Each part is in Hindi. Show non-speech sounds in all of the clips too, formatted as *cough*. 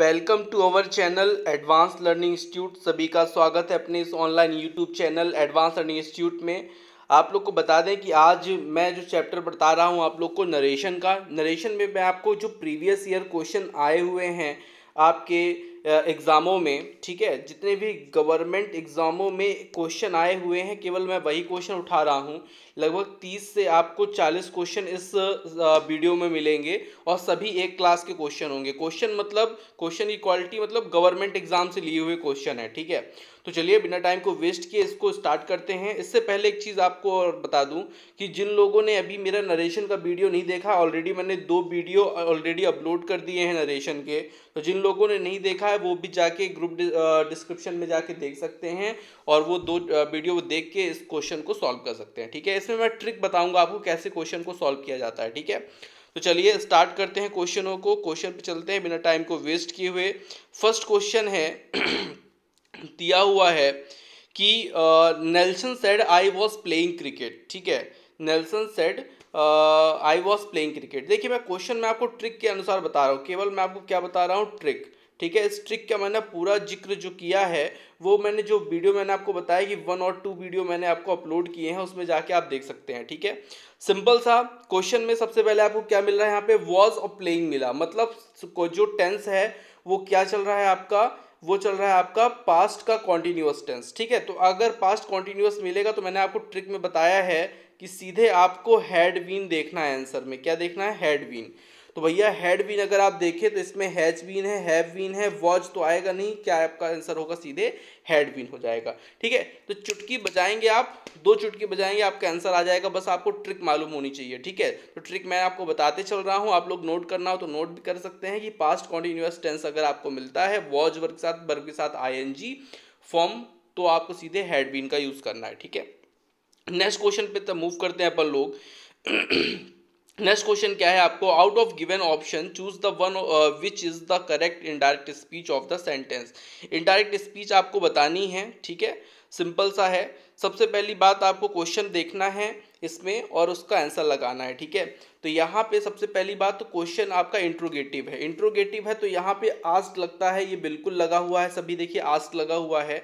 welcome to our channel advance learning institute सभी का स्वागत है अपने इस online YouTube channel advance learning institute में आप लोग को बता दें कि आज मैं जो चैप्टर बता रहा हूँ आप लोग को नरेशन का नरेशन में मैं आपको जो प्रीवियस ईयर क्वेश्चन आए हुए हैं आपके एग्ज़ामों में ठीक है जितने भी गवर्नमेंट एग्ज़ामों में क्वेश्चन आए हुए हैं केवल मैं वही क्वेश्चन उठा रहा हूँ लगभग तीस से आपको चालीस क्वेश्चन इस वीडियो में मिलेंगे और सभी एक क्लास के क्वेश्चन होंगे क्वेश्चन मतलब क्वेश्चन की क्वालिटी मतलब गवर्नमेंट एग्ज़ाम से लिए हुए क्वेश्चन है ठीक है तो चलिए बिना टाइम को वेस्ट किए इसको स्टार्ट करते हैं इससे पहले एक चीज़ आपको और बता दूं कि जिन लोगों ने अभी मेरा नरेशन का वीडियो नहीं देखा ऑलरेडी मैंने दो वीडियो ऑलरेडी अपलोड कर दिए हैं नरेशन के तो जिन लोगों ने नहीं देखा है वो भी जाके ग्रुप डिस्क्रिप्शन में जाके देख सकते हैं और वो दो वीडियो देख के इस क्वेश्चन को सॉल्व कर सकते हैं ठीक है इसमें मैं ट्रिक बताऊँगा आपको कैसे क्वेश्चन को सॉल्व किया जाता है ठीक है तो चलिए स्टार्ट करते हैं क्वेश्चनों को क्वेश्चन पे चलते हैं बिना टाइम को वेस्ट किए हुए फर्स्ट क्वेश्चन है *clears throat* दिया हुआ है कि Nelson said I was playing cricket ठीक है Nelson said I was playing cricket देखिए मैं क्वेश्चन में आपको ट्रिक के अनुसार बता रहा हूँ केवल मैं आपको क्या बता रहा हूँ ट्रिक ठीक है इस ट्रिक का मैंने पूरा जिक्र जो किया है वो मैंने जो वीडियो मैंने आपको बताया कि वन और टू वीडियो मैंने आपको अपलोड किए हैं उसमें जाके आप देख सकते हैं ठीक है सिंपल सा क्वेश्चन में सबसे पहले आपको क्या मिल रहा है यहाँ पे वॉज और प्लेइंग मिला मतलब जो टेंस है वो क्या चल रहा है आपका वो चल रहा है आपका पास्ट का कॉन्टिन्यूस टेंस ठीक है तो अगर पास्ट कॉन्टिन्यूस मिलेगा तो मैंने आपको ट्रिक में बताया है कि सीधे आपको हैड बीन देखना है आंसर में क्या देखना है हैड बीन तो भैया हेड बीन अगर आप देखें तो इसमें हैज बीन है हैव बीन है वॉज तो आएगा नहीं क्या आपका आंसर होगा सीधे हेड बीन हो जाएगा ठीक है तो चुटकी बजाएंगे आप दो चुटकी बजाएंगे आपका आंसर आ जाएगा बस आपको ट्रिक मालूम होनी चाहिए ठीक है तो ट्रिक मैं आपको बताते चल रहा हूँ आप लोग नोट करना हो तो नोट भी कर सकते हैं कि पास्ट कॉन्टिन्यूस टेंस अगर आपको मिलता है वॉज वर्ग के साथ वर्ग के साथ आई फॉर्म तो आपको सीधे हैड बीन का यूज़ करना है ठीक है नेक्स्ट क्वेश्चन पे तब तो मूव करते हैं अपन लोग नेक्स्ट क्वेश्चन क्या है आपको out of given option choose the one which is the correct indirect speech of the sentence indirect speech आपको बतानी है ठीक है सिंपल सा है सबसे पहली बात आपको क्वेश्चन देखना है इसमें और उसका आंसर लगाना है ठीक है तो यहाँ पे सबसे पहली बात तो क्वेश्चन आपका इंट्रोगेटिव है इंट्रोगेटिव है तो यहाँ पे आस्क लगता है ये बिल्कुल लगा हुआ है सभी देखिए आस्क लगा हुआ है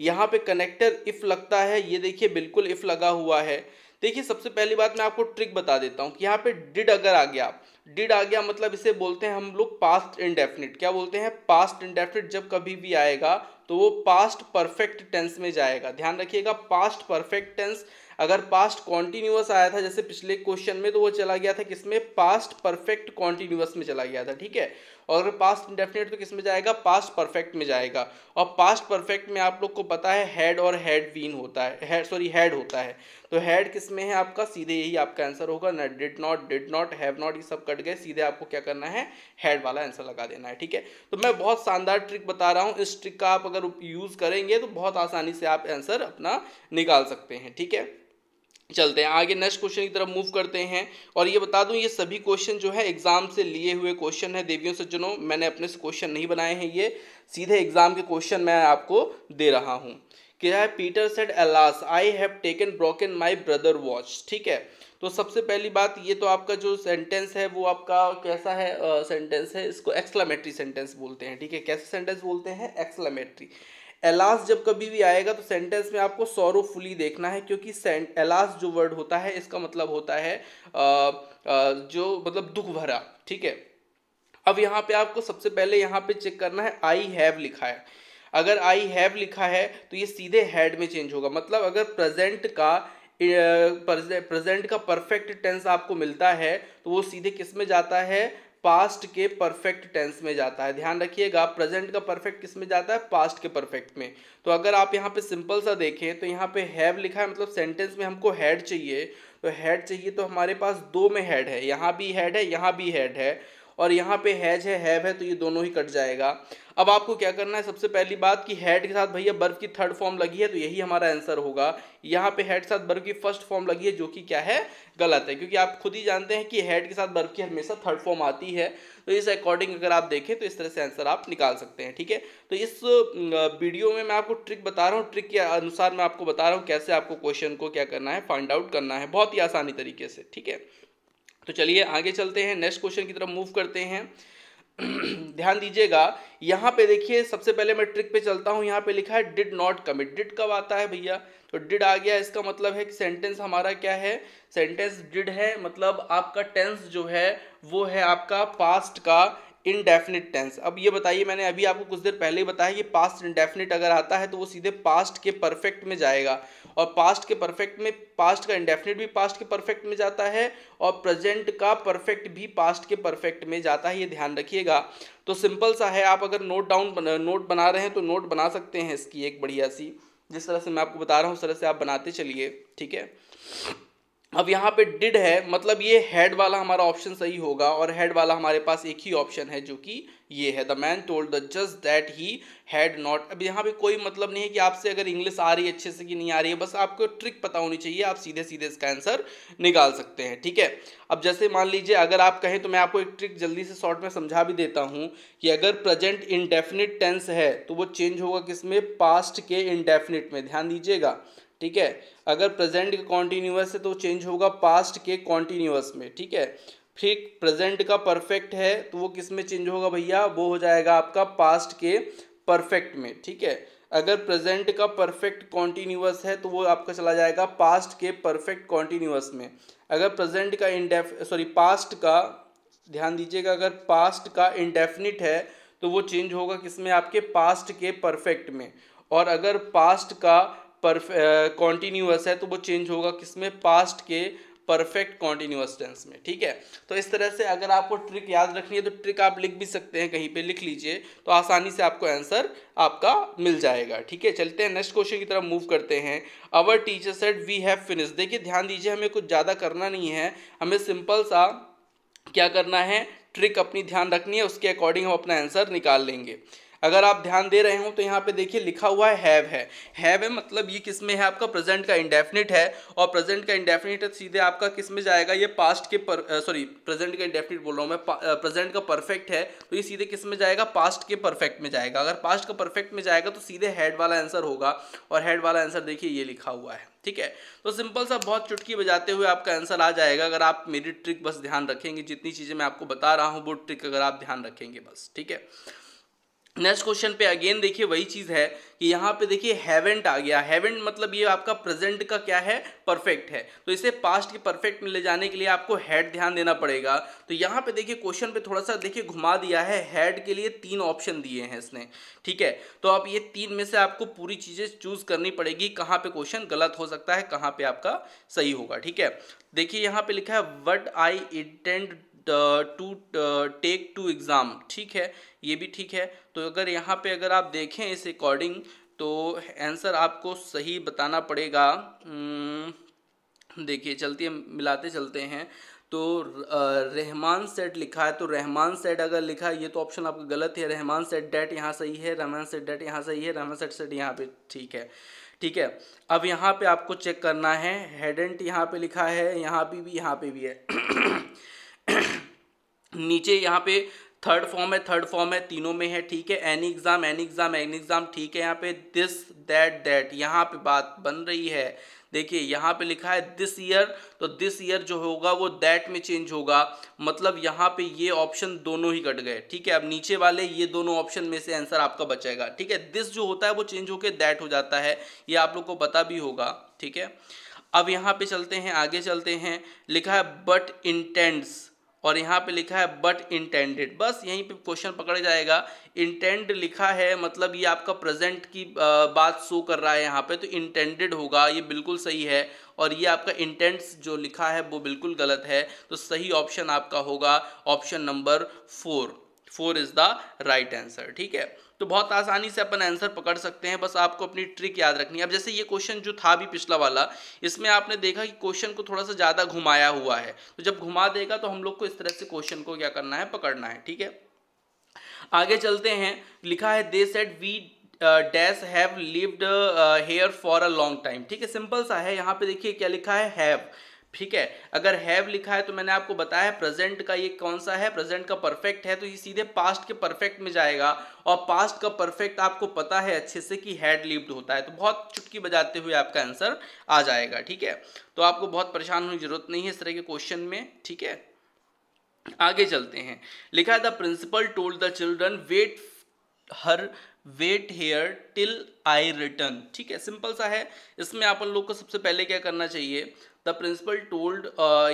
यहाँ पे कनेक्टर इफ़ लगता है ये देखिए बिल्कुल इफ़ लगा हुआ है देखिए सबसे पहली बात मैं आपको ट्रिक बता देता हूँ कि यहाँ पे डिड अगर आ गया डिड आ गया मतलब इसे बोलते हैं हम लोग पास्ट इंडेफिनिट क्या बोलते हैं पास्ट इंडेफिनिट जब कभी भी आएगा तो वो पास्ट परफेक्ट टेंस में जाएगा ध्यान रखिएगा पास्ट परफेक्ट टेंस अगर पास्ट कॉन्टिन्यूस आया था जैसे पिछले क्वेश्चन में तो वो चला गया था किसमें पास्ट परफेक्ट कॉन्टिन्यूस में चला गया था ठीक है और अगर पास्ट इंडेफिनेट तो किस में जाएगा पास्ट परफेक्ट में जाएगा और पास्ट परफेक्ट में आप लोग को पता है हेड और हेड वीन होता है सॉरी हेड होता है तो हैड किस में है आपका सीधे यही आपका आंसर होगा ना did not did not have not ये सब कट गए सीधे आपको क्या करना है हैड वाला आंसर लगा देना है ठीक है तो मैं बहुत शानदार ट्रिक बता रहा हूँ इस ट्रिक का आप अगर यूज़ करेंगे तो बहुत आसानी से आप आंसर अपना निकाल सकते हैं ठीक है चलते हैं आगे नेक्स्ट क्वेश्चन की तरफ मूव करते हैं और ये बता दूं ये सभी क्वेश्चन जो है एग्जाम से लिए हुए क्वेश्चन है देवियों सज्जनों मैंने अपने से क्वेश्चन नहीं बनाए हैं ये सीधे एग्जाम के क्वेश्चन मैं आपको दे रहा हूँ क्या है Peter said alas I have taken broken my brother watch ठीक है तो सबसे पहली बात ये तो आपका जो सेंटेंस है वो आपका कैसा है सेंटेंस uh, है इसको एक्सलामेट्री सेंटेंस बोलते हैं ठीक है कैसे सेंटेंस बोलते हैं एक्सलामेट्री एलास जब कभी भी आएगा तो सेंटेंस में आपको फुली देखना है क्योंकि एलास जो वर्ड होता है इसका मतलब होता है आ, आ, जो मतलब दुख भरा ठीक है अब यहाँ पे आपको सबसे पहले यहाँ पे चेक करना है आई हैव लिखा है अगर आई हैव लिखा है तो ये सीधे हैड में चेंज होगा मतलब अगर प्रेजेंट का प्रेजेंट का परफेक्ट टेंस आपको मिलता है तो वो सीधे किस में जाता है पास्ट के परफेक्ट टेंस में जाता है ध्यान रखिएगा प्रेजेंट का परफेक्ट किस में जाता है पास्ट के परफेक्ट में तो अगर आप यहाँ पे सिंपल सा देखें तो यहाँ पे हैव लिखा है मतलब सेंटेंस में हमको हैड चाहिए तो हेड चाहिए तो हमारे पास दो में हेड है यहाँ भी हैड है यहाँ भी हैड है और यहाँ पे हैज है हैव है तो ये दोनों ही कट जाएगा अब आपको क्या करना है सबसे पहली बात कि हैड के साथ भैया बर्फ की थर्ड फॉर्म लगी है तो यही हमारा आंसर होगा यहाँ पे हैड के साथ बर्फ की फर्स्ट फॉर्म लगी है जो कि क्या है गलत है क्योंकि आप खुद ही जानते हैं कि हेड के साथ बर्फ की हमेशा थर्ड फॉर्म आती है तो इस अकॉर्डिंग अगर आप देखें तो इस तरह से आंसर आप निकाल सकते हैं ठीक है तो इस वीडियो में मैं आपको ट्रिक बता रहा हूँ ट्रिक के अनुसार मैं आपको बता रहा हूँ कैसे आपको क्वेश्चन को क्या करना है फाइंड आउट करना है बहुत ही आसानी तरीके से ठीक है तो चलिए आगे चलते हैं नेक्स्ट क्वेश्चन की तरफ मूव करते हैं *clears throat* ध्यान दीजिएगा यहाँ पे देखिए सबसे पहले मैं ट्रिक पे चलता हूँ यहाँ पे लिखा है डिड नॉट कमिट डिड कब आता है भैया तो डिड आ गया इसका मतलब है कि सेंटेंस हमारा क्या है सेंटेंस डिड है मतलब आपका टेंस जो है वो है आपका पास्ट का इनडेफिनिट टेंस अब ये बताइए मैंने अभी आपको कुछ देर पहले ही बताया कि पास्ट इनडेफिनिट अगर आता है तो वो सीधे पास्ट के परफेक्ट में जाएगा और पास्ट के परफेक्ट में पास्ट का इंडेफिनिट भी पास्ट के परफेक्ट में जाता है और प्रेजेंट का परफेक्ट भी पास्ट के परफेक्ट में जाता है ये ध्यान रखिएगा तो सिंपल सा है आप अगर नोट डाउन नोट बना रहे हैं तो नोट बना सकते हैं इसकी एक बढ़िया सी जिस तरह से मैं आपको बता रहा हूँ उस तरह से आप बनाते चलिए ठीक है अब यहाँ पे डिड है मतलब ये हेड वाला हमारा ऑप्शन सही होगा और हेड वाला हमारे पास एक ही ऑप्शन है जो कि ये है the man told the just that he had not अब यहाँ पे कोई मतलब नहीं है कि आपसे अगर इंग्लिश आ रही है अच्छे से कि नहीं आ रही है बस आपको ट्रिक पता होनी चाहिए आप सीधे सीधे इसका आंसर निकाल सकते हैं ठीक है अब जैसे मान लीजिए अगर आप कहें तो मैं आपको एक ट्रिक जल्दी से शॉर्ट में समझा भी देता हूँ कि अगर प्रजेंट इंडेफिनिट टेंस है तो वो चेंज होगा किस में पास्ट के इनडेफिनिट में ध्यान दीजिएगा ठीक है अगर प्रेजेंट का कॉन्टीन्यूअस है तो चेंज होगा पास्ट के कॉन्टीन्यूअस में ठीक है फिर प्रेजेंट का परफेक्ट है तो वो किस में चेंज होगा भैया वो हो जाएगा आपका पास्ट के परफेक्ट में ठीक है अगर प्रेजेंट का परफेक्ट कॉन्टीन्यूअस है तो वो आपका चला जाएगा पास्ट के परफेक्ट कॉन्टीन्यूस में अगर प्रेजेंट का इंडेफ सॉरी पास्ट का ध्यान दीजिएगा अगर पास्ट का इंडेफिनिट है तो वो चेंज होगा किस में आपके पास्ट के परफेक्ट में और अगर पास्ट का पर कॉन्टीन्यूस uh, है तो वो चेंज होगा किस में पास्ट के परफेक्ट कॉन्टीन्यूस टेंस में ठीक है तो इस तरह से अगर आपको ट्रिक याद रखनी है तो ट्रिक आप लिख भी सकते हैं कहीं पे लिख लीजिए तो आसानी से आपको आंसर आपका मिल जाएगा ठीक है चलते हैं नेक्स्ट क्वेश्चन की तरफ मूव करते हैं our teacher said we have finish देखिए ध्यान दीजिए हमें कुछ ज़्यादा करना नहीं है हमें सिंपल सा क्या करना है ट्रिक अपनी ध्यान रखनी है उसके अकॉर्डिंग हम अपना आंसर निकाल लेंगे अगर आप ध्यान दे रहे हो तो यहाँ पे देखिए लिखा हुआ है हैव है हैव है मतलब ये किस में है आपका प्रेजेंट का इंडेफिनिट है और प्रेजेंट का इंडेफिनिट है सीधे आपका किस में जाएगा ये पास्ट के सॉरी प्रेजेंट का इंडेफिनिट बोल रहा हूँ मैं प्रेजेंट का परफेक्ट है तो ये सीधे किस में जाएगा पास्ट के परफेक्ट में जाएगा अगर पास्ट का परफेक्ट में जाएगा तो सीधे हेड वाला आंसर होगा और हेड वाला आंसर देखिए ये लिखा हुआ है ठीक है तो सिंपल सा बहुत चुटकी बजाते हुए आपका आंसर आ जाएगा अगर आप मेरी ट्रिक बस ध्यान रखेंगे जितनी चीज़ें मैं आपको बता रहा हूँ वो ट्रिक अगर आप ध्यान रखेंगे बस ठीक है नेक्स्ट क्वेश्चन पे अगेन देखिए वही चीज है कि यहाँ पे देखिए हैवेंट आ गया हैवेंट मतलब ये आपका प्रेजेंट का क्या है परफेक्ट है तो इसे पास्ट के परफेक्ट में ले जाने के लिए आपको हेड ध्यान देना पड़ेगा तो यहाँ पे देखिए क्वेश्चन पे थोड़ा सा देखिए घुमा दिया है हेड के लिए तीन ऑप्शन दिए हैं इसने ठीक है तो आप ये तीन में से आपको पूरी चीज़ें चूज करनी पड़ेगी कहाँ पे क्वेश्चन गलत हो सकता है कहाँ पे आपका सही होगा ठीक है देखिए यहाँ पे लिखा है what I intend to take to exam ठीक है ये भी ठीक है तो अगर यहाँ पे अगर आप देखें इस अकॉर्डिंग तो आंसर आपको सही बताना पड़ेगा हम्म, देखिए चलती है मिलाते चलते हैं तो रहमान सेट लिखा है तो रहमान सेट अगर लिखा है ये तो ऑप्शन आपका गलत है रहमान सेट डेट यहाँ सही है रहमान सेट डेट यहाँ सही है रहमान सेट सेट यहाँ पे ठीक है ठीक है अब यहाँ पे आपको चेक करना है हेडेंट यहाँ पे लिखा है यहाँ पे भी यहाँ पे भी है नीचे यहाँ पे थर्ड फॉर्म है थर्ड फॉर्म है तीनों में है ठीक है any exam any exam any exam ठीक है यहाँ पे दिस दैट दैट यहाँ पे बात बन रही है देखिए यहाँ पे लिखा है दिस ईयर तो दिस ईयर जो होगा वो दैट में चेंज होगा मतलब यहाँ पे ये ऑप्शन दोनों ही कट गए ठीक है अब नीचे वाले ये दोनों ऑप्शन में से आंसर आपका बचेगा ठीक है दिस जो होता है वो चेंज होकर दैट हो जाता है ये आप लोग को पता भी होगा ठीक है अब यहाँ पे चलते हैं आगे चलते हैं लिखा है बट इंटेंड्स और यहाँ पे लिखा है बट इंटेंडेड बस यहीं पे क्वेश्चन पकड़ जाएगा इंटेंड लिखा है मतलब ये आपका प्रेजेंट की बात शो कर रहा है यहाँ पे तो इंटेंडेड होगा ये बिल्कुल सही है और ये आपका इंटेंट्स जो लिखा है वो बिल्कुल गलत है तो सही ऑप्शन आपका होगा option number four four is the right answer ठीक है तो बहुत आसानी से अपन आंसर पकड़ सकते हैं बस आपको अपनी ट्रिक याद रखनी है अब जैसे ये क्वेश्चन जो था भी पिछला वाला इसमें आपने देखा कि क्वेश्चन को थोड़ा सा ज़्यादा घुमाया हुआ है तो जब घुमा देगा तो हम लोग को इस तरह से क्वेश्चन को क्या करना है पकड़ना है ठीक है आगे चलते हैं लिखा है they said we dash have lived here for a long time ठीक है सिंपल सा है यहाँ पे देखिए क्या लिखा है हैव ठीक है अगर हैव लिखा है तो मैंने आपको बताया प्रेजेंट का ये कौन सा है प्रेजेंट का परफेक्ट है तो ये सीधे पास्ट के परफेक्ट में जाएगा और पास्ट का परफेक्ट आपको पता है अच्छे से कि हैड लिव्ड होता है तो बहुत चुटकी बजाते हुए आपका आंसर आ जाएगा ठीक है तो आपको बहुत परेशान होने की जरूरत नहीं है इस तरह के क्वेश्चन में ठीक है आगे चलते हैं लिखा है the principal told the children wait her wait here till I return ठीक है सिंपल सा है इसमें आप लोग को सबसे पहले क्या करना चाहिए द प्रिंसिपल टोल्ड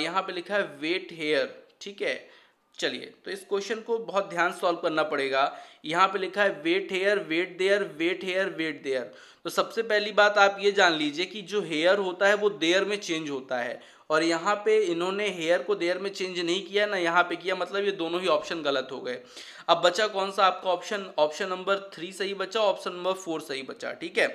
यहाँ पे लिखा है वेट हेयर ठीक है चलिए तो इस क्वेश्चन को बहुत ध्यान सॉल्व करना पड़ेगा यहाँ पे लिखा है wait here wait there wait here wait there तो सबसे पहली बात आप ये जान लीजिए कि जो हेयर होता है वो देयर में चेंज होता है और यहाँ पे इन्होंने हेयर को देयर में चेंज नहीं किया ना यहाँ पे किया मतलब ये दोनों ही ऑप्शन गलत हो गए अब बचा कौन सा आपका ऑप्शन ऑप्शन नंबर थ्री सही बचा ऑप्शन नंबर फोर सही बचा ठीक है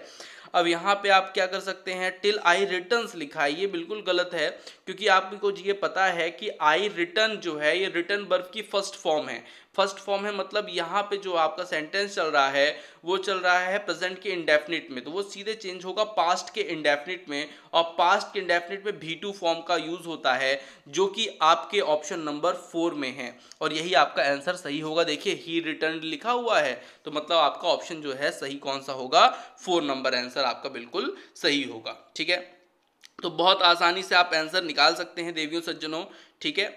अब यहाँ पे आप क्या कर सकते हैं टिल आई रिटर्न लिखा है ये बिल्कुल गलत है क्योंकि आपको ये पता है कि आई रिटर्न जो है ये रिटर्न बर्फ की फर्स्ट फॉर्म है फर्स्ट फॉर्म है मतलब यहाँ पे जो आपका सेंटेंस चल रहा है वो चल रहा है प्रेजेंट के इंडेफिनिट में तो वो सीधे चेंज होगा पास्ट के इंडेफिनिट में और पास्ट के इंडेफिनिट में भी टू फॉर्म का यूज़ होता है जो कि आपके ऑप्शन नंबर फोर में है और यही आपका आंसर सही होगा देखिए ही रिटर्न लिखा हुआ है तो मतलब आपका ऑप्शन जो है सही कौन सा होगा फोर नंबर आंसर आपका बिल्कुल सही होगा ठीक है तो बहुत आसानी से आप आंसर निकाल सकते हैं देवियों सज्जनों ठीक है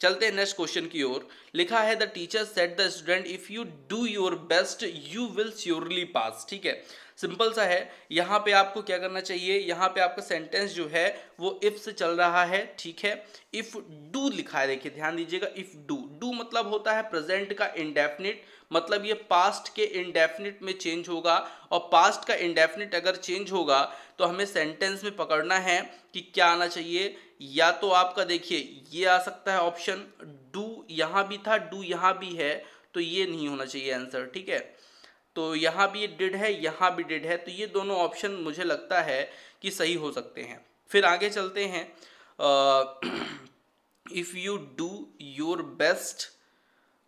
चलते हैं नेक्स्ट क्वेश्चन की ओर लिखा है the teacher said the student if you do your best you will surely pass ठीक है सिंपल सा है यहाँ पे आपको क्या करना चाहिए यहाँ पे आपका सेंटेंस जो है वो इफ से चल रहा है ठीक है इफ डू लिखा है देखिए ध्यान दीजिएगा इफ डू डू मतलब होता है प्रेजेंट का इंडेफिनिट मतलब ये पास्ट के इंडेफिनिट में चेंज होगा और पास्ट का इंडेफिनिट अगर चेंज होगा तो हमें सेंटेंस में पकड़ना है कि क्या आना चाहिए या तो आपका देखिए ये आ सकता है ऑप्शन डू यहाँ भी था डू यहाँ भी है तो ये नहीं होना चाहिए आंसर ठीक है तो यहाँ भी ये डिड है यहाँ भी डिड है तो ये दोनों ऑप्शन मुझे लगता है कि सही हो सकते हैं फिर आगे चलते हैं if you do your best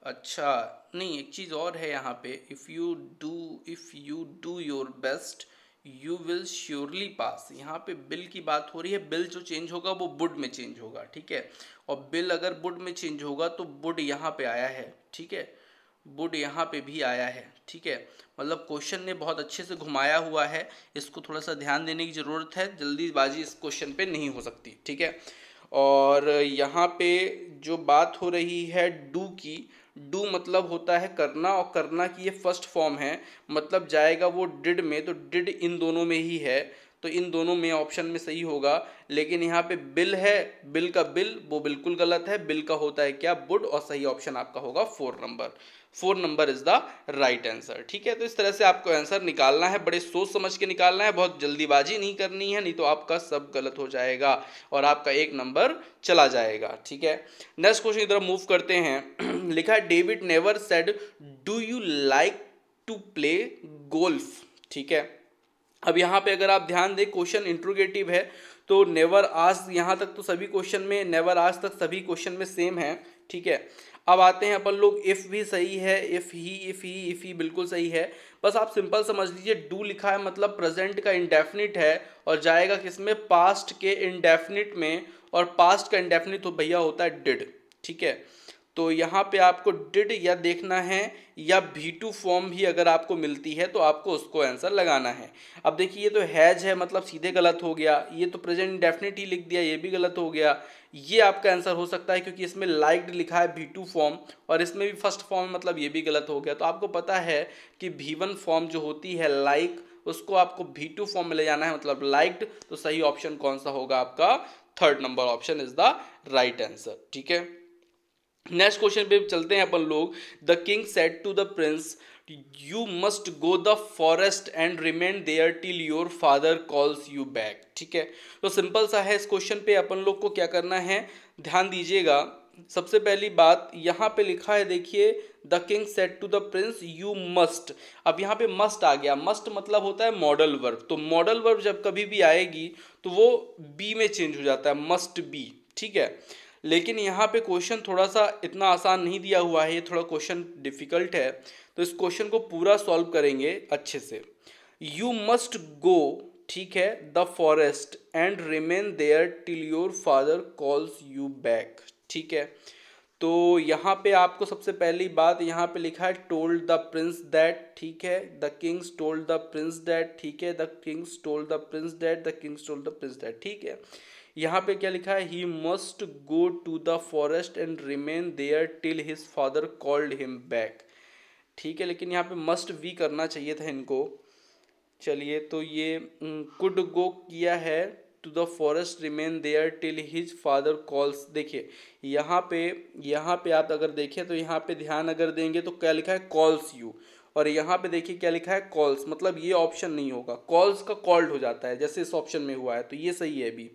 अच्छा नहीं एक चीज़ और है यहाँ पे if you do if you do your best you will surely pass यहाँ पे बिल की बात हो रही है बिल जो चेंज होगा वो बुड में चेंज होगा ठीक है और बिल अगर बुड में चेंज होगा तो बुड यहाँ पे आया है ठीक है बुड यहाँ पे भी आया है ठीक है मतलब क्वेश्चन ने बहुत अच्छे से घुमाया हुआ है इसको थोड़ा सा ध्यान देने की ज़रूरत है जल्दीबाजी इस क्वेश्चन पे नहीं हो सकती ठीक है और यहाँ पे जो बात हो रही है डू की डू मतलब होता है करना और करना की ये फर्स्ट फॉर्म है मतलब जाएगा वो डिड में तो डिड इन दोनों में ही है तो इन दोनों में ऑप्शन में सही होगा लेकिन यहाँ पे बिल है बिल का बिल वो बिल्कुल गलत है बिल का होता है क्या बुड और सही ऑप्शन आपका होगा four number four number is the right answer ठीक है तो इस तरह से आपको आंसर निकालना है बड़े सोच समझ के निकालना है बहुत जल्दीबाजी नहीं करनी है नहीं तो आपका सब गलत हो जाएगा और आपका एक नंबर चला जाएगा ठीक है नेक्स्ट क्वेश्चन की तरफ मूव करते हैं *clears throat* लिखा है David never said do you like to play golf ठीक है अब यहाँ पे अगर आप ध्यान दें क्वेश्चन इंट्रोगेटिव है तो नेवर आज यहाँ तक तो सभी क्वेश्चन में नेवर आज तक सभी क्वेश्चन में सेम है ठीक है अब आते हैं अपन लोग इफ़ भी सही है if he if he if he बिल्कुल सही है बस आप सिंपल समझ लीजिए डू लिखा है मतलब प्रेजेंट का इंडेफिनिट है और जाएगा किस में पास्ट के इंडेफिनिट में और पास्ट का इंडेफिनिट तो भैया होता है डिड ठीक है तो यहाँ पे आपको डिड या देखना है या भी टू फॉर्म भी अगर आपको मिलती है तो आपको उसको आंसर लगाना है अब देखिए ये तो हैज है मतलब सीधे गलत हो गया ये तो प्रेजेंट डेफिनेट ही लिख दिया ये भी गलत हो गया ये आपका आंसर हो सकता है क्योंकि इसमें लाइक्ड लिखा है भी टू फॉर्म और इसमें भी फर्स्ट फॉर्म मतलब ये भी गलत हो गया तो आपको पता है कि भी वन फॉर्म जो होती है लाइक like, उसको आपको भी टू फॉर्म में ले जाना है मतलब लाइक्ड तो सही ऑप्शन कौन सा होगा आपका third number option is the right answer ठीक है नेक्स्ट क्वेश्चन पे चलते हैं अपन लोग the king said to the prince you must go the forest and remain there till your father calls you back ठीक है तो सिंपल सा है इस क्वेश्चन पे अपन लोग को क्या करना है ध्यान दीजिएगा सबसे पहली बात यहाँ पे लिखा है देखिए the king said to the prince you must अब यहाँ पे मस्ट आ गया मस्ट मतलब होता है मॉडल वर्ब तो मॉडल वर्ब जब कभी भी आएगी तो वो बी में चेंज हो जाता है मस्ट बी ठीक है लेकिन यहाँ पे क्वेश्चन थोड़ा सा इतना आसान नहीं दिया हुआ है ये थोड़ा क्वेश्चन डिफ़िकल्ट है तो इस क्वेश्चन को पूरा सॉल्व करेंगे अच्छे से यू मस्ट गो ठीक है the forest and remain there till your father calls you back ठीक है तो यहाँ पे आपको सबसे पहली बात यहाँ पे लिखा है टोल्ड द प्रिंस दैट ठीक है the kings told the prince that ठीक है the kings told the prince that the kings told the prince that ठीक है यहाँ पे क्या लिखा है he must go to the forest and remain there till his father called him back ठीक है लेकिन यहाँ पे मस्ट भी करना चाहिए था इनको चलिए तो ये कुड गो किया है to the forest remain there till his father calls देखिए यहाँ पे यहाँ पे आप अगर देखें तो यहाँ पे ध्यान अगर देंगे तो क्या लिखा है कॉल्स यू और यहाँ पे देखिए क्या लिखा है कॉल्स मतलब ये ऑप्शन नहीं होगा कॉल्स का कॉल्ड हो जाता है जैसे इस ऑप्शन में हुआ है तो ये सही है अभी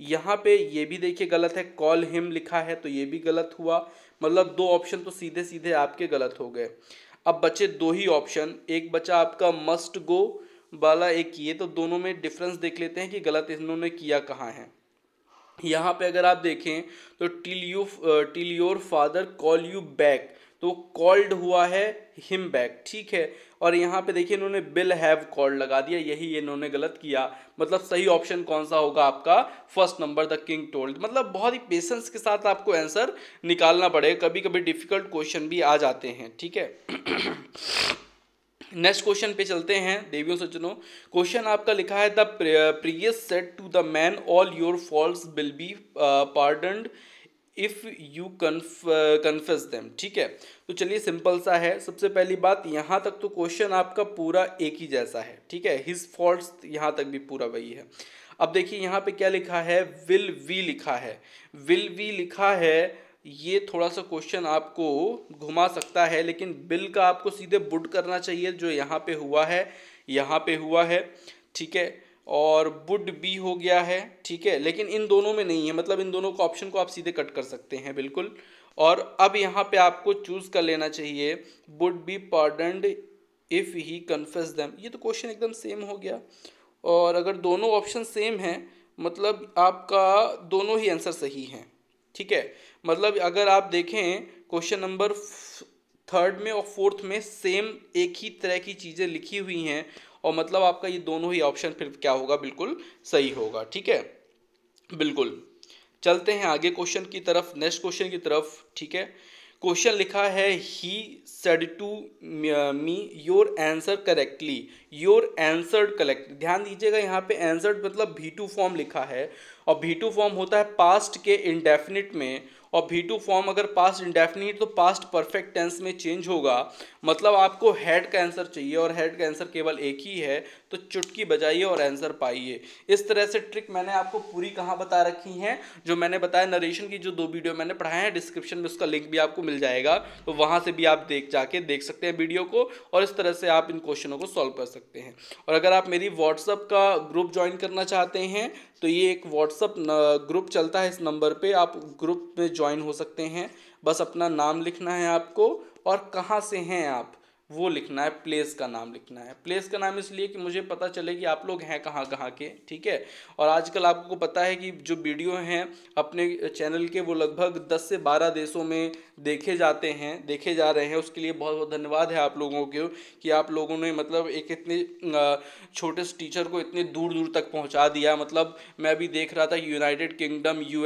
यहाँ पे ये भी देखिए गलत है कॉल हिम लिखा है तो ये भी गलत हुआ मतलब दो ऑप्शन तो सीधे सीधे आपके गलत हो गए अब बचे दो ही ऑप्शन एक बचा आपका मस्ट गो वाला एक ये तो दोनों में डिफरेंस देख लेते हैं कि गलत इन्होंने किया कहाँ है यहाँ पे अगर आप देखें तो till you till your father call you back तो कॉल्ड हुआ है हिम बैक ठीक है और यहाँ पे देखिए इन्होंने बिल हैव कॉल्ड लगा दिया यही इन्होंने गलत किया मतलब सही ऑप्शन कौन सा होगा आपका first number the king told मतलब बहुत ही पेशेंस के साथ आपको आंसर निकालना पड़ेगा कभी कभी डिफिकल्ट क्वेश्चन भी आ जाते हैं ठीक है नेक्स्ट क्वेश्चन पे चलते हैं देवियों सज्जनों क्वेश्चन आपका लिखा है the previous said to the man all your fault will be pardoned if you conf confess them ठीक है तो चलिए सिंपल सा है सबसे पहली बात यहाँ तक तो क्वेश्चन आपका पूरा एक ही जैसा है ठीक है हिज फॉल्ट यहाँ तक भी पूरा वही है अब देखिए यहाँ पे क्या लिखा है विल वी लिखा है विल वी लिखा है ये थोड़ा सा क्वेश्चन आपको घुमा सकता है लेकिन बिल का आपको सीधे बुट करना चाहिए जो यहाँ पे हुआ है यहाँ पे हुआ है ठीक है और वुड बी हो गया है ठीक है लेकिन इन दोनों में नहीं है मतलब इन दोनों को ऑप्शन को आप सीधे कट कर सकते हैं बिल्कुल और अब यहाँ पे आपको चूज़ कर लेना चाहिए would be pardoned if he confess them ये तो क्वेश्चन एकदम सेम हो गया और अगर दोनों ऑप्शन सेम हैं मतलब आपका दोनों ही आंसर सही हैं ठीक है मतलब अगर आप देखें क्वेश्चन नंबर थर्ड में और फोर्थ में सेम एक ही तरह की चीज़ें लिखी हुई हैं और मतलब आपका ये दोनों ही ऑप्शन फिर क्या होगा बिल्कुल सही होगा ठीक है बिल्कुल चलते हैं आगे क्वेश्चन की तरफ नेक्स्ट क्वेश्चन की तरफ ठीक है क्वेश्चन लिखा है he said to me your answer correctly your answered correct ध्यान दीजिएगा यहाँ पे आंसर्ड मतलब भी टू फॉर्म लिखा है और भी टू फॉर्म होता है पास्ट के इंडेफिनिट में और भी टू फॉर्म अगर पास्ट इंडेफिनिट तो पास्ट परफेक्ट टेंस में चेंज होगा मतलब आपको हेड का आंसर चाहिए और हेड का आंसर केवल एक ही है तो चुटकी बजाइए और आंसर पाइए इस तरह से ट्रिक मैंने आपको पूरी कहाँ बता रखी हैं जो मैंने बताया नरेशन की जो दो वीडियो मैंने पढ़ाए हैं डिस्क्रिप्शन में उसका लिंक भी आपको मिल जाएगा तो वहाँ से भी आप देख जाके देख सकते हैं वीडियो को और इस तरह से आप इन क्वेश्चनों को सॉल्व कर सकते हैं और अगर आप मेरी व्हाट्सअप का ग्रुप ज्वाइन करना चाहते हैं तो ये एक व्हाट्सअप ग्रुप चलता है इस नंबर पर आप ग्रुप में ज्वाइन हो सकते हैं बस अपना नाम लिखना है आपको और कहाँ से हैं आप वो लिखना है प्लेस का नाम लिखना है प्लेस का नाम इसलिए कि मुझे पता चले कि आप लोग हैं कहाँ कहाँ के ठीक है और आजकल आपको पता है कि जो वीडियो हैं अपने चैनल के वो लगभग दस से बारह देशों में देखे जाते हैं देखे जा रहे हैं उसके लिए बहुत बहुत धन्यवाद है आप लोगों के कि आप लोगों ने मतलब एक इतने छोटे से टीचर को इतने दूर दूर तक पहुँचा दिया मतलब मैं भी देख रहा था यूनाइटेड किंगडम यू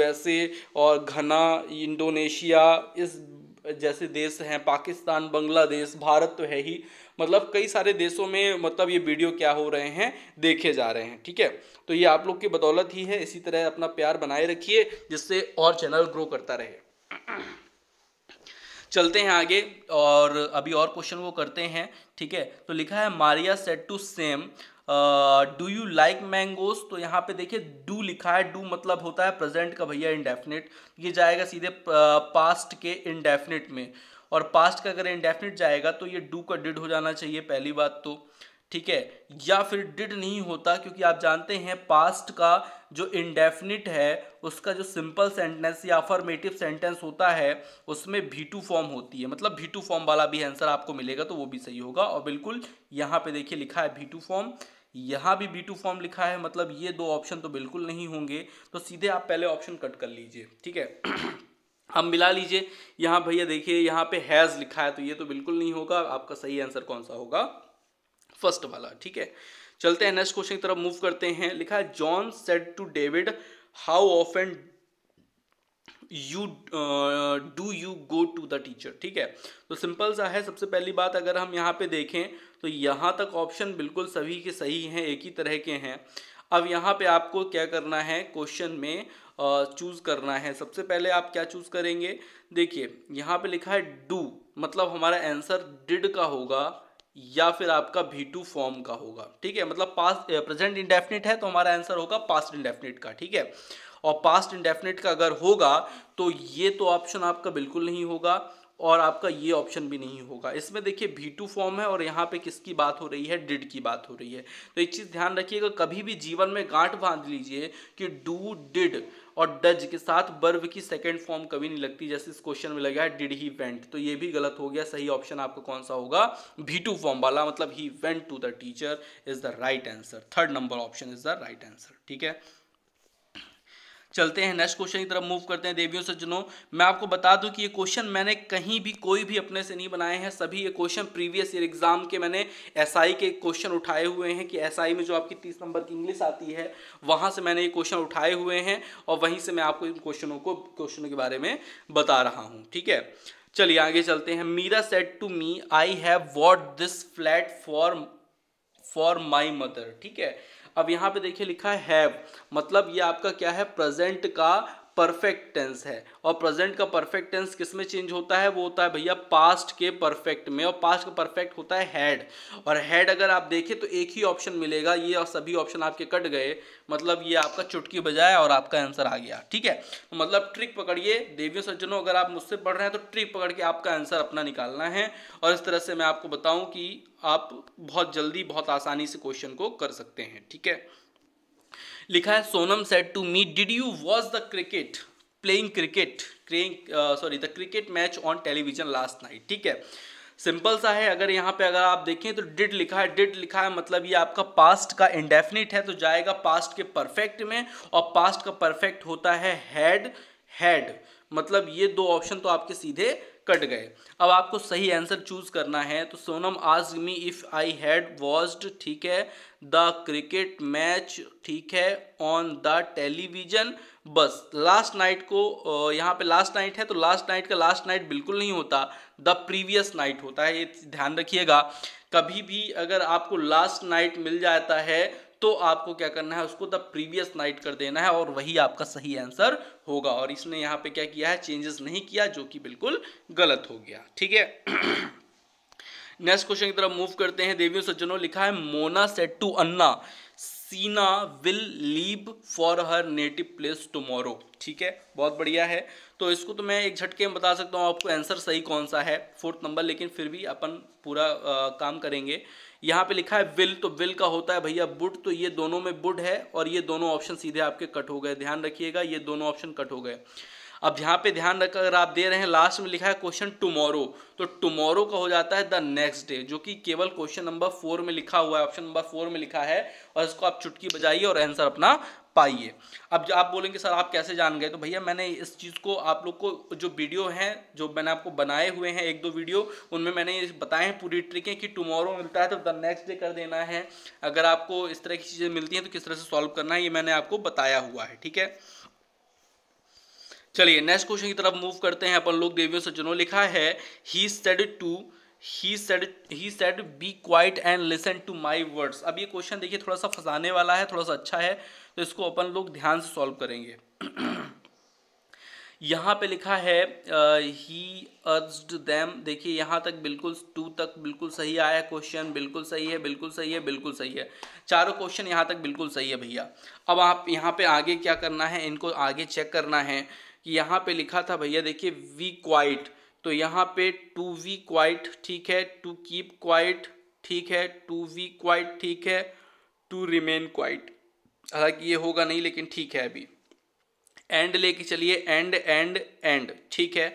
और घना इंडोनेशिया इस जैसे देश हैं पाकिस्तान बांग्लादेश भारत तो है ही मतलब कई सारे देशों में मतलब ये वीडियो क्या हो रहे हैं देखे जा रहे हैं ठीक है तो ये आप लोग की बदौलत ही है इसी तरह अपना प्यार बनाए रखिए जिससे और चैनल ग्रो करता रहे चलते हैं आगे और अभी और क्वेश्चन वो करते हैं ठीक है तो लिखा है Maria said to Sam do you like mangoes तो यहाँ पे देखिए डू लिखा है डू मतलब होता है प्रेजेंट का भैया इंडेफिनिट ये जाएगा सीधे पास्ट के इंडेफिनिट में और पास्ट का अगर इंडेफिनिट जाएगा तो ये डू का डिड हो जाना चाहिए पहली बात तो ठीक है या फिर डिड नहीं होता क्योंकि आप जानते हैं पास्ट का जो इंडेफिनिट है उसका जो सिंपल सेंटेंस या अफर्मेटिव सेंटेंस होता है उसमें भी टू फॉर्म होती है मतलब भी टू फॉर्म वाला भी आंसर आपको मिलेगा तो वो भी सही होगा और बिल्कुल यहाँ पे देखिए लिखा है भी टू फॉर्म यहाँ भी बी टू फॉर्म लिखा है मतलब ये दो ऑप्शन तो बिल्कुल नहीं होंगे तो सीधे आप पहले ऑप्शन कट कर लीजिए ठीक है हम *clears throat* मिला लीजिए यहाँ भैया देखिए यहाँ पे हैज़ लिखा है तो ये तो बिल्कुल नहीं होगा आपका सही आंसर कौन सा होगा फर्स्ट वाला ठीक है चलते हैं नेक्स्ट क्वेश्चन की तरफ मूव करते हैं लिखा है John said to David how ऑफ एंड you do you go to the teacher ठीक है तो सिंपल सा है सबसे पहली बात अगर हम यहाँ पे देखें तो यहाँ तक ऑप्शन बिल्कुल सभी के सही हैं एक ही तरह के हैं अब यहाँ पे आपको क्या करना है क्वेश्चन में चूज़ uh, करना है सबसे पहले आप क्या चूज़ करेंगे देखिए यहाँ पे लिखा है डू मतलब हमारा आंसर डिड का होगा या फिर आपका भी टू फॉर्म का होगा ठीक है मतलब पास प्रेजेंट इंडेफिनिट है तो हमारा आंसर होगा पास्ट इंडेफिनिट का ठीक है और पास्ट इंडेफिनिट का अगर होगा तो ये तो ऑप्शन आपका बिल्कुल नहीं होगा और आपका ये ऑप्शन भी नहीं होगा इसमें देखिए भी टू फॉर्म है और यहाँ पे किसकी बात हो रही है डिड की बात हो रही है तो एक चीज़ ध्यान रखिएगा कभी भी जीवन में गांठ बांध लीजिए कि डू डिड और डज के साथ बर्व की सेकेंड फॉर्म कभी नहीं लगती जैसे इस क्वेश्चन में लगा है डिड ही वेंट तो ये भी गलत हो गया सही ऑप्शन आपका कौन सा होगा भी टू फॉर्म वाला मतलब he went to the teacher is the right answer third number option is the right answer ठीक है चलते हैं नेक्स्ट क्वेश्चन की तरफ मूव करते हैं देवियों सज्जनों मैं आपको बता दूं कि ये क्वेश्चन मैंने कहीं भी कोई भी अपने से नहीं बनाए हैं सभी ये क्वेश्चन प्रीवियस ईयर एग्जाम के मैंने एसआई SI के क्वेश्चन उठाए हुए हैं कि एसआई SI में जो आपकी तीस नंबर की इंग्लिश आती है वहाँ से मैंने ये क्वेश्चन उठाए हुए हैं और वहीं से मैं आपको इन क्वेश्चनों को क्वेश्चनों के बारे में बता रहा हूँ ठीक है चलिए आगे चलते हैं Meera said to me I have bought this flat for for my mother ठीक है अब यहाँ पे देखिए लिखा है हैव मतलब ये आपका क्या है प्रेजेंट का परफेक्ट टेंस है और प्रेजेंट का परफेक्ट टेंस किस में चेंज होता है वो होता है भैया पास्ट के परफेक्ट में और पास्ट का परफेक्ट होता है हैड और हैड अगर आप देखें तो एक ही ऑप्शन मिलेगा ये और सभी ऑप्शन आपके कट गए मतलब ये आपका चुटकी बजाय और आपका आंसर आ गया ठीक है तो मतलब ट्रिक पकड़िए देवियों सज्जनों अगर आप मुझसे पढ़ रहे हैं तो ट्रिक पकड़ के आपका आंसर अपना निकालना है और इस तरह से मैं आपको बताऊँ कि आप बहुत जल्दी बहुत आसानी से क्वेश्चन को कर सकते हैं ठीक है लिखा है Sonam said to me did you watch the cricket playing cricket sorry the cricket match on television last night ठीक है सिंपल सा है अगर यहाँ पे अगर आप देखें तो डिड लिखा है डिड लिखा है मतलब ये आपका पास्ट का इंडेफिनिट है तो जाएगा पास्ट के परफेक्ट में और पास्ट का परफेक्ट होता है हैड हैड मतलब ये दो ऑप्शन तो आपके सीधे कट गए अब आपको सही आंसर चूज करना है तो सोनम आज मी इफ़ आई हैड वॉज्ड ठीक है द क्रिकेट मैच ठीक है ऑन द टेलीविजन बस लास्ट नाइट को यहाँ पे लास्ट नाइट है तो लास्ट नाइट का लास्ट नाइट बिल्कुल नहीं होता द प्रीवियस नाइट होता है ये ध्यान रखिएगा कभी भी अगर आपको लास्ट नाइट मिल जाता है तो आपको क्या करना है उसको द प्रीवियस नाइट कर देना है और वही आपका सही आंसर होगा और इसने यहाँ पे क्या किया है चेंजेस नहीं किया जो कि बिल्कुल गलत हो गया ठीक है नेक्स्ट *clears throat* क्वेश्चन की तरफ मूव करते हैं देवियों सज्जनों लिखा है Mona set to Anna Sheena will leave for her native place tomorrow ठीक है बहुत बढ़िया है तो इसको तो मैं एक झटके में बता सकता हूँ आपको आंसर सही कौन सा है फोर्थ नंबर लेकिन फिर भी अपन पूरा आ, काम करेंगे यहाँ पे लिखा है विल तो विल का होता है भैया बुड तो ये दोनों में बुड है और ये दोनों ऑप्शन सीधे आपके कट हो गए ध्यान रखिएगा ये दोनों ऑप्शन कट हो गए अब यहाँ पे ध्यान रख अगर आप दे रहे हैं लास्ट में लिखा है क्वेश्चन टुमारो तो टुमारो का हो जाता है द नेक्स्ट डे जो कि केवल क्वेश्चन नंबर फोर में लिखा हुआ है ऑप्शन नंबर फोर में लिखा है और इसको आप चुटकी बजाइए और आंसर अपना पाइए अब जो आप बोलेंगे सर आप कैसे जान गए तो भैया मैंने इस चीज़ को आप लोग को जो वीडियो हैं जो मैंने आपको बनाए हुए हैं एक दो वीडियो उनमें मैंने ये बताए हैं पूरी ट्रिकें कि टुमारो मिलता है तो द नेक्स्ट डे कर देना है अगर आपको इस तरह की चीज़ें मिलती हैं तो किस तरह से सॉल्व करना है ये मैंने आपको बताया हुआ है ठीक है चलिए नेक्स्ट क्वेश्चन की तरफ मूव करते हैं अपन लोग देवियों सज्जनों लिखा है he said to he said he said be quiet and listen to my words अब ये क्वेश्चन देखिए थोड़ा सा फंसाने वाला है थोड़ा सा अच्छा है तो इसको अपन लोग ध्यान से सॉल्व करेंगे *clears throat* यहाँ पे लिखा है ही अर्ज्ड दैम देखिए यहाँ तक बिल्कुल टू तक बिल्कुल सही आया क्वेश्चन बिल्कुल सही है बिल्कुल सही है बिल्कुल सही है चारों क्वेश्चन यहाँ तक बिल्कुल सही है भैया अब आप यहाँ पे आगे क्या करना है इनको आगे चेक करना है कि यहाँ पे लिखा था भैया देखिए वी क्वाइट तो यहाँ पे टू वी क्वाइट ठीक है टू कीप क्वाइट ठीक है टू वी क्वाइट ठीक है टू रिमेन क्वाइट हालांकि ये होगा नहीं लेकिन ठीक है अभी एंड लेके चलिए एंड एंड एंड ठीक है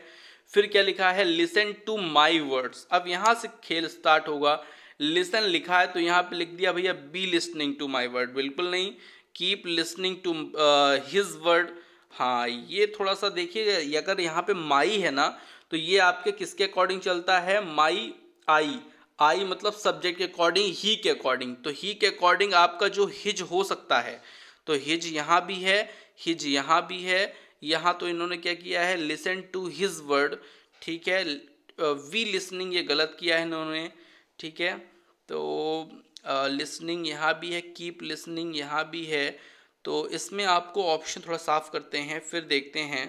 फिर क्या लिखा है लिसन टू माई वर्ड्स अब यहाँ से खेल स्टार्ट होगा लिसन लिखा है तो यहाँ पे लिख दिया भैया be listening to my word बिल्कुल नहीं keep listening to his word हाँ ये थोड़ा सा देखिए अगर यहाँ पे माई है ना तो ये आपके किसके अकॉर्डिंग चलता है माई आई आई मतलब सब्जेक्ट के अकॉर्डिंग ही के अकॉर्डिंग तो ही के अकॉर्डिंग आपका जो हिज हो सकता है तो हिज यहाँ भी है हिज यहाँ भी है यहाँ तो इन्होंने क्या किया है लिसन टू हिज वर्ड ठीक है वी लिसनिंग ये गलत किया है इन्होंने ठीक है तो लिसनिंग यहाँ भी है कीप लिसनिंग यहाँ भी है तो इसमें आपको ऑप्शन थोड़ा साफ़ करते हैं फिर देखते हैं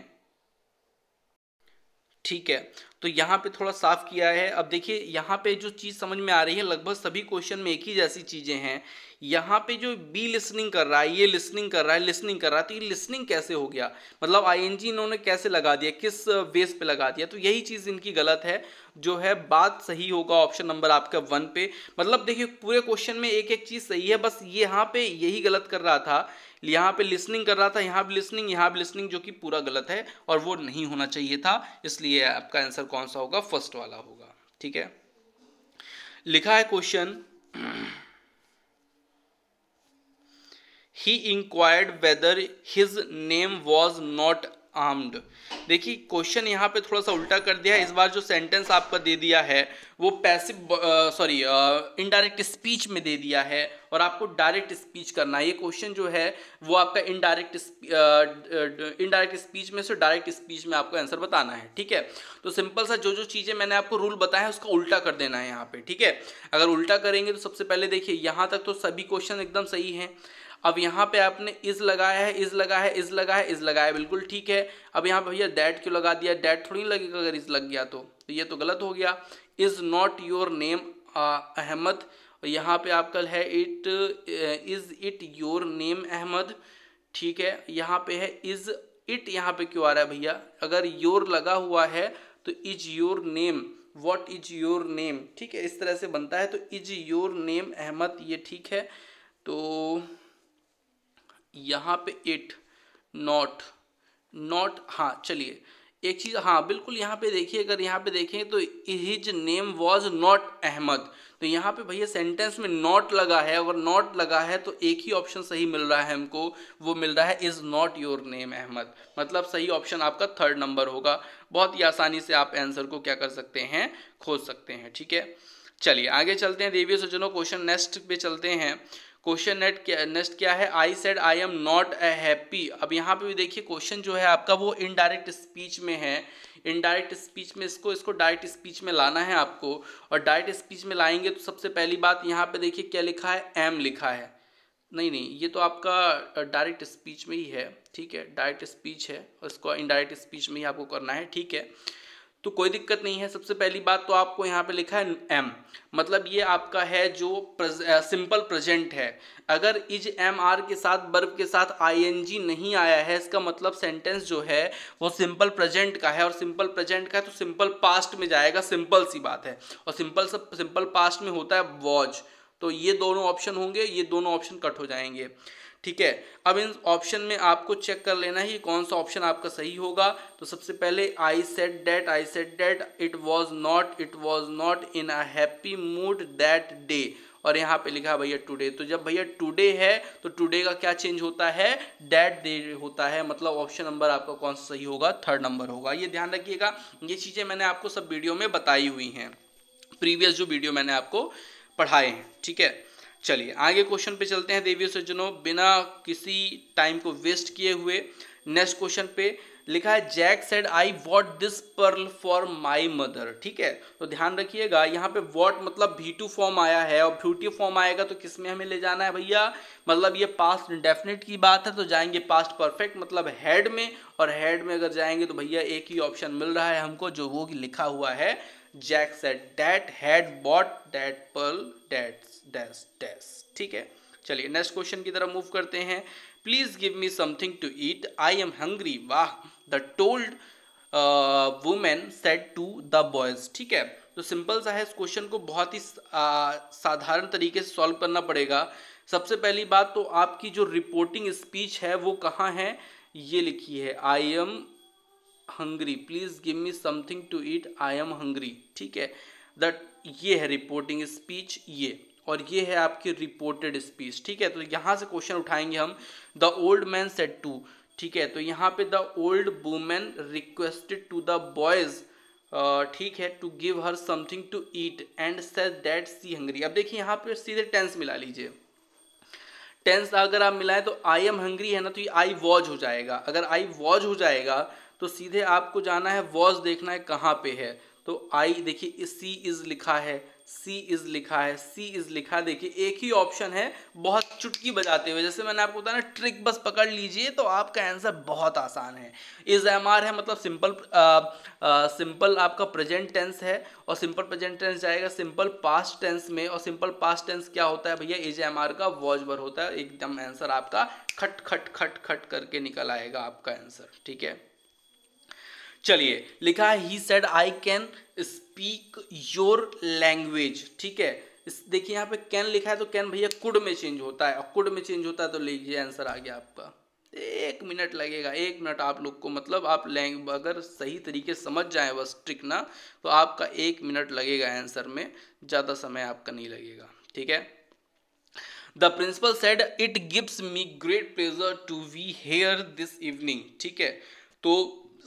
ठीक है तो यहाँ पे थोड़ा साफ किया है अब देखिए यहाँ पे जो चीज़ समझ में आ रही है लगभग सभी क्वेश्चन में एक ही जैसी चीज़ें हैं यहाँ पे जो बी लिसनिंग कर रहा है ये लिसनिंग कर रहा है लिसनिंग कर रहा है तो ये लिसनिंग कैसे हो गया मतलब आईएनजी इन्होंने कैसे लगा दिया किस बेस पे लगा दिया तो यही चीज़ इनकी गलत है जो है बात सही होगा ऑप्शन नंबर आपका वन पे मतलब देखिए पूरे क्वेश्चन में एक एक चीज़ सही है बस यहाँ पे यही गलत कर रहा था यहाँ पे लिसनिंग कर रहा था यहाँ भी लिसनिंग यहाँ भी लिसनिंग जो कि पूरा गलत है और वो नहीं होना चाहिए था इसलिए आपका आंसर कौन सा होगा फर्स्ट वाला होगा ठीक है लिखा है question he inquired whether his name was not Ahmed देखिए क्वेश्चन यहाँ पे थोड़ा सा उल्टा कर दिया है इस बार जो सेंटेंस आपका दे दिया है वो पैसिव सॉरी इनडायरेक्ट स्पीच में दे दिया है और आपको डायरेक्ट स्पीच करना है ये क्वेश्चन जो है वो आपका इनडायरेक्ट इनडायरेक्ट स्पीच में से डायरेक्ट स्पीच में आपको आंसर बताना है ठीक है तो सिंपल सा जो जो चीज़ें मैंने आपको रूल बताया है उसका उल्टा कर देना है यहाँ पे ठीक है अगर उल्टा करेंगे तो सबसे पहले देखिए यहाँ तक तो सभी क्वेश्चन एकदम सही हैं अब यहाँ पे आपने इज लगाया है इज लगाया है इज लगाया है इज लगाया है बिल्कुल ठीक है अब यहाँ पे भैया डैट क्यों लगा दिया डैट थोड़ी लगेगा अगर इज लग गया तो, तो ये तो गलत हो गया is not your name Ahmed यहाँ पे आपका है it is it your name Ahmed ठीक है यहाँ पे है इज इट यहाँ पे क्यों आ रहा है भैया अगर योर लगा हुआ है तो is your name what is your name ठीक है इस तरह से बनता है तो इज योर नेम अहमद ये ठीक है तो यहाँ पे इट नॉट नॉट हाँ चलिए एक चीज़ हाँ बिल्कुल यहाँ पे देखिए अगर यहाँ पे देखें तो his name was not Ahmed तो यहाँ पे भैया सेंटेंस में नॉट लगा है अगर नॉट लगा है तो एक ही ऑप्शन सही मिल रहा है हमको वो मिल रहा है is not your name Ahmed मतलब सही ऑप्शन आपका थर्ड नंबर होगा बहुत ही आसानी से आप आंसर को क्या कर सकते हैं खोज सकते हैं ठीक है चलिए आगे चलते हैं देवी सज्जनों क्वेश्चन नेक्स्ट पे चलते हैं क्वेश्चन नेट नेक्स्ट क्या है I said I am not a happy अब यहाँ पे भी देखिए क्वेश्चन जो है आपका वो इनडायरेक्ट स्पीच में है इनडायरेक्ट स्पीच में इसको इसको डायरेक्ट स्पीच में लाना है आपको और डायरेक्ट स्पीच में लाएंगे तो सबसे पहली बात यहाँ पे देखिए क्या लिखा है एम लिखा है नहीं नहीं ये तो आपका डायरेक्ट स्पीच में ही है ठीक है डायरेक्ट स्पीच है और इसको इनडायरेक्ट स्पीच में ही आपको करना है ठीक है तो कोई दिक्कत नहीं है सबसे पहली बात तो आपको यहाँ पे लिखा है एम मतलब ये आपका है जो सिंपल प्रेजेंट है अगर इज एम आर के साथ बर्ब के साथ आईएनजी नहीं आया है इसका मतलब सेंटेंस जो है वो सिंपल प्रेजेंट का है और सिंपल प्रेजेंट का है तो सिंपल पास्ट में जाएगा सिंपल सी बात है और सिंपल सिंपल पास्ट में होता है वॉच तो ये दोनों ऑप्शन होंगे ये दोनों ऑप्शन कट हो जाएंगे ठीक है अब इन ऑप्शन में आपको चेक कर लेना है कौन सा ऑप्शन आपका सही होगा तो सबसे पहले I said that I said that it was not it was not in a happy mood that day और यहाँ पे लिखा भैया टुडे तो जब भैया टुडे है तो टुडे का क्या चेंज होता है डैट डे होता है मतलब ऑप्शन नंबर आपका कौन सा सही होगा थर्ड नंबर होगा ये ध्यान रखिएगा ये चीज़ें मैंने आपको सब वीडियो में बताई हुई हैं प्रीवियस जो वीडियो मैंने आपको पढ़ाए हैं ठीक है चलिए आगे क्वेश्चन पे चलते हैं देवी सज्जनों बिना किसी टाइम को वेस्ट किए हुए नेक्स्ट क्वेश्चन पे लिखा है Jack said I bought this pearl for my mother ठीक है तो ध्यान रखिएगा यहाँ पे वॉट मतलब भी टू फॉर्म आया है और फ्यूटी फॉर्म आएगा तो किसमें हमें ले जाना है भैया मतलब ये पास्ट डेफिनेट की बात है तो जाएंगे पास्ट परफेक्ट मतलब हेड में और हेड में अगर जाएंगे तो भैया एक ही ऑप्शन मिल रहा है हमको जो वो लिखा हुआ है Jack said that had bought that pearl that this this ठीक है चलिए नेक्स्ट क्वेश्चन की तरफ मूव करते हैं please give me something to eat I am hungry वाह the old woman said to the boys ठीक है तो सिंपल सा है इस क्वेश्चन को बहुत ही uh, साधारण तरीके से सॉल्व करना पड़ेगा सबसे पहली बात तो आपकी जो रिपोर्टिंग स्पीच है वो कहाँ है ये लिखी है I am hungry please give me something to eat I am hungry ठीक है दट ये है रिपोर्टिंग स्पीच ये और ये है आपकी रिपोर्टेड स्पीच ठीक है तो यहाँ से क्वेश्चन उठाएंगे हम the old man said to ठीक है तो यहाँ पे the old woman requested to the boys ठीक है to give her something to eat and said that she hungry अब देखिए यहाँ पे सीधे टेंस मिला लीजिए टेंस अगर आप मिलाएं तो आई एम हंग्री है ना तो ये आई वॉज हो जाएगा अगर आई वॉज हो जाएगा तो सीधे आपको जाना है वॉज देखना है कहाँ पे है तो आई देखिए सी इज लिखा है सी इज लिखा है सी इज लिखा देखिए एक ही ऑप्शन है बहुत चुटकी बजाते हुए जैसे मैंने आपको बताया ना ट्रिक बस पकड़ लीजिए तो आपका आंसर बहुत आसान है इज एम आर है मतलब सिंपल सिंपल आपका प्रेजेंट टेंस है और सिंपल प्रेजेंट टेंस जाएगा सिंपल पास्ट टेंस में और सिंपल पास्ट टेंस क्या होता है भैया इज एम आर का वॉज बर होता है एकदम आंसर आपका खट खट खट खट करके निकल आएगा आपका आंसर ठीक है चलिए लिखा है he said I can speak your language ठीक है देखिए यहाँ पे कैन लिखा है तो कैन भैया कुड में चेंज होता है और कुड में चेंज होता है तो लीजिए आंसर आ गया आपका एक मिनट लगेगा एक मिनट आप लोग को मतलब आप लैंग अगर सही तरीके समझ जाए बस ट्रिक ना तो आपका एक मिनट लगेगा आंसर में ज़्यादा समय आपका नहीं लगेगा ठीक है the principal said it gives me great pleasure to be here this evening ठीक है तो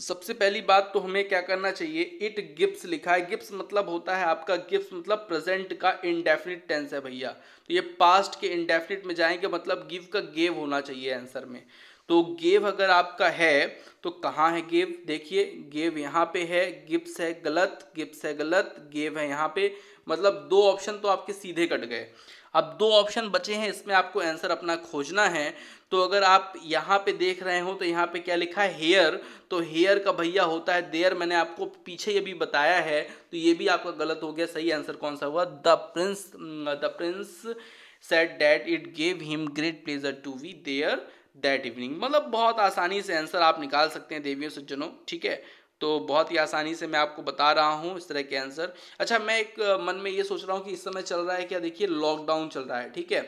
सबसे पहली बात तो हमें क्या करना चाहिए इट गिप्स लिखा है गिप्स मतलब होता है आपका गिप्स मतलब प्रेजेंट का इनडेफिनिट टेंस है भैया तो ये पास्ट के इनडेफिनिट में जाएंगे मतलब गिव का गेव होना चाहिए आंसर में तो गेव अगर आपका है तो कहाँ है गेव देखिए गेव यहाँ पे है गिप्स है गलत गिप्स है गलत गेव है यहाँ पे मतलब दो ऑप्शन तो आपके सीधे कट गए अब दो ऑप्शन बचे हैं इसमें आपको आंसर अपना खोजना है तो अगर आप यहाँ पे देख रहे हो तो यहाँ पे क्या लिखा है हेयर तो हेयर का भैया होता है देयर मैंने आपको पीछे ये भी बताया है तो ये भी आपका गलत हो गया सही आंसर कौन सा हुआ the prince the prince said that it gave him great pleasure to be there that evening मतलब बहुत आसानी से आंसर आप निकाल सकते हैं देवियों सज्जनों ठीक है तो बहुत ही आसानी से मैं आपको बता रहा हूँ इस तरह के आंसर अच्छा मैं एक मन में ये सोच रहा हूँ कि इस समय चल रहा है क्या देखिए लॉकडाउन चल रहा है ठीक है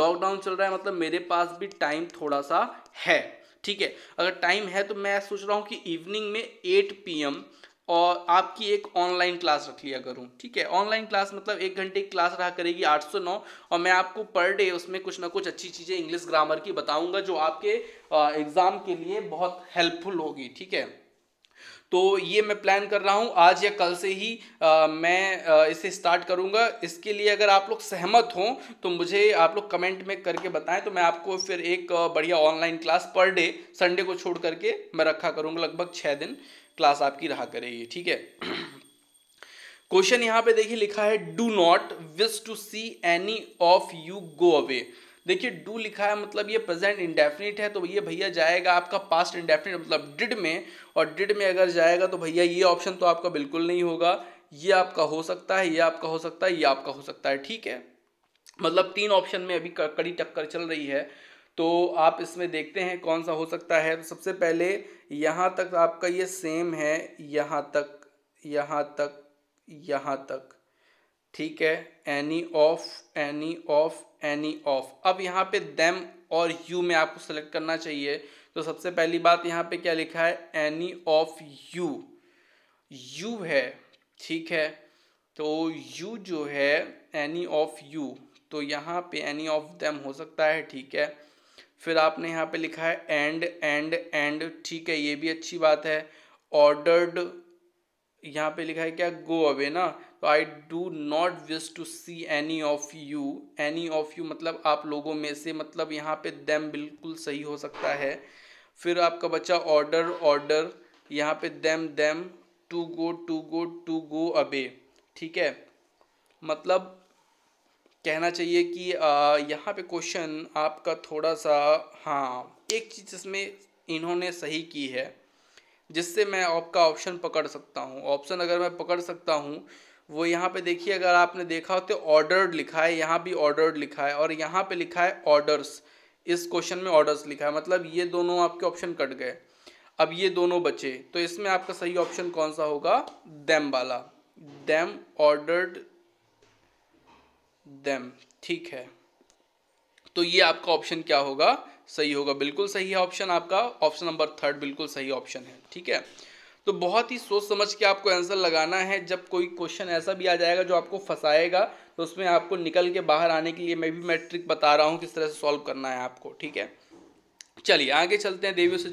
लॉकडाउन चल रहा है मतलब मेरे पास भी टाइम थोड़ा सा है ठीक है अगर टाइम है तो मैं सोच रहा हूँ कि इवनिंग में एट पी और आपकी एक ऑनलाइन क्लास रख लिया करूँ ठीक है ऑनलाइन क्लास मतलब एक घंटे की क्लास रहा करेगी आठ सौ नौ और मैं आपको पर डे उसमें कुछ ना कुछ अच्छी चीज़ें इंग्लिश ग्रामर की बताऊँगा जो आपके एग्ज़ाम के लिए बहुत हेल्पफुल होगी ठीक है तो ये मैं प्लान कर रहा हूँ आज या कल से ही आ, मैं आ, इसे स्टार्ट करूँगा इसके लिए अगर आप लोग सहमत हों तो मुझे आप लोग कमेंट में करके बताएं तो मैं आपको फिर एक बढ़िया online class per day Sunday को छोड़ करके मैं रखा करूँगा लगभग छः दिन क्लास आपकी रहा करेगी ठीक है क्वेश्चन *clears throat* यहाँ पे देखिए लिखा है do not wish to see any of you go away देखिए डू लिखा है मतलब ये प्रेजेंट इंडेफिनिट है तो ये भैया जाएगा आपका पास्ट इंडेफिनिट मतलब डिड में और डिड में अगर जाएगा तो भैया ये ऑप्शन तो आपका बिल्कुल नहीं होगा ये आपका हो सकता है ये आपका हो सकता है ये आपका हो सकता है ठीक है मतलब तीन ऑप्शन में अभी कड़ी टक्कर चल रही है तो आप इसमें देखते हैं कौन सा हो सकता है तो सबसे पहले यहाँ तक आपका ये सेम है यहाँ तक यहाँ तक यहाँ तक ठीक है any of any of any of अब यहाँ पे देम और यू में आपको सेलेक्ट करना चाहिए तो सबसे पहली बात यहाँ पे क्या लिखा है एनी ऑफ यू यू है ठीक है तो यू जो है एनी ऑफ यू तो यहाँ पे एनी ऑफ देम हो सकता है ठीक है फिर आपने यहाँ पे लिखा है एंड एंड एंड ठीक है ये भी अच्छी बात है ऑर्डर्ड यहाँ पे लिखा है क्या गो अवे ना I do not wish to see any of you any of you मतलब आप लोगों में से मतलब यहाँ पे दैम बिल्कुल सही हो सकता है फिर आपका बच्चा ऑर्डर ऑर्डर यहाँ पे them them to go to go to go away ठीक है मतलब कहना चाहिए कि यहाँ पे क्वेश्चन आपका थोड़ा सा हाँ एक चीज़ इसमें इन्होंने सही की है जिससे मैं आपका ऑप्शन पकड़ सकता हूँ ऑप्शन अगर मैं पकड़ सकता हूँ वो यहाँ पे देखिए अगर आपने देखा हो तो ऑर्डर्ड लिखा है यहाँ भी ऑर्डर्ड लिखा है और यहाँ पे लिखा है ऑर्डर्स इस क्वेश्चन में ऑर्डर्स लिखा है मतलब ये दोनों आपके ऑप्शन कट गए अब ये दोनों बचे तो इसमें आपका सही ऑप्शन कौन सा होगा दैम वाला देम ऑर्डर्ड दैम ठीक है तो ये आपका ऑप्शन क्या होगा सही होगा बिल्कुल सही है ऑप्शन आपका ऑप्शन नंबर थर्ड बिल्कुल सही ऑप्शन है ठीक है तो बहुत ही सोच समझ के आपको आंसर लगाना है जब कोई क्वेश्चन ऐसा भी आ जाएगा जो आपको फंसाएगा तो उसमें आपको निकल के बाहर आने के लिए मैं भी मैं ट्रिक बता रहा हूँ किस तरह से सॉल्व करना है आपको ठीक है चलिए आगे चलते हैं देवी से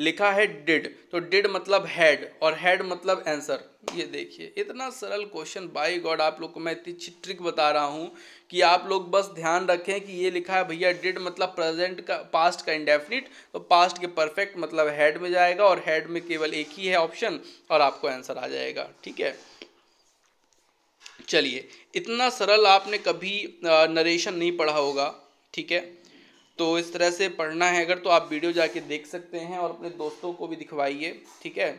लिखा है डिड तो डिड मतलब हैड और हेड मतलब आंसर ये देखिए इतना सरल क्वेश्चन बाय गॉड आप लोग को मैं इतनी अच्छी ट्रिक बता रहा हूँ कि आप लोग बस ध्यान रखें कि ये लिखा है भैया डिड मतलब प्रेजेंट का पास्ट का इंडेफिनिट तो पास्ट के परफेक्ट मतलब हेड में जाएगा और हेड में केवल एक ही है ऑप्शन और आपको आंसर आ जाएगा ठीक है चलिए इतना सरल आपने कभी नरेशन नहीं पढ़ा होगा ठीक है तो इस तरह से पढ़ना है अगर तो आप वीडियो जाके देख सकते हैं और अपने दोस्तों को भी दिखवाइए ठीक है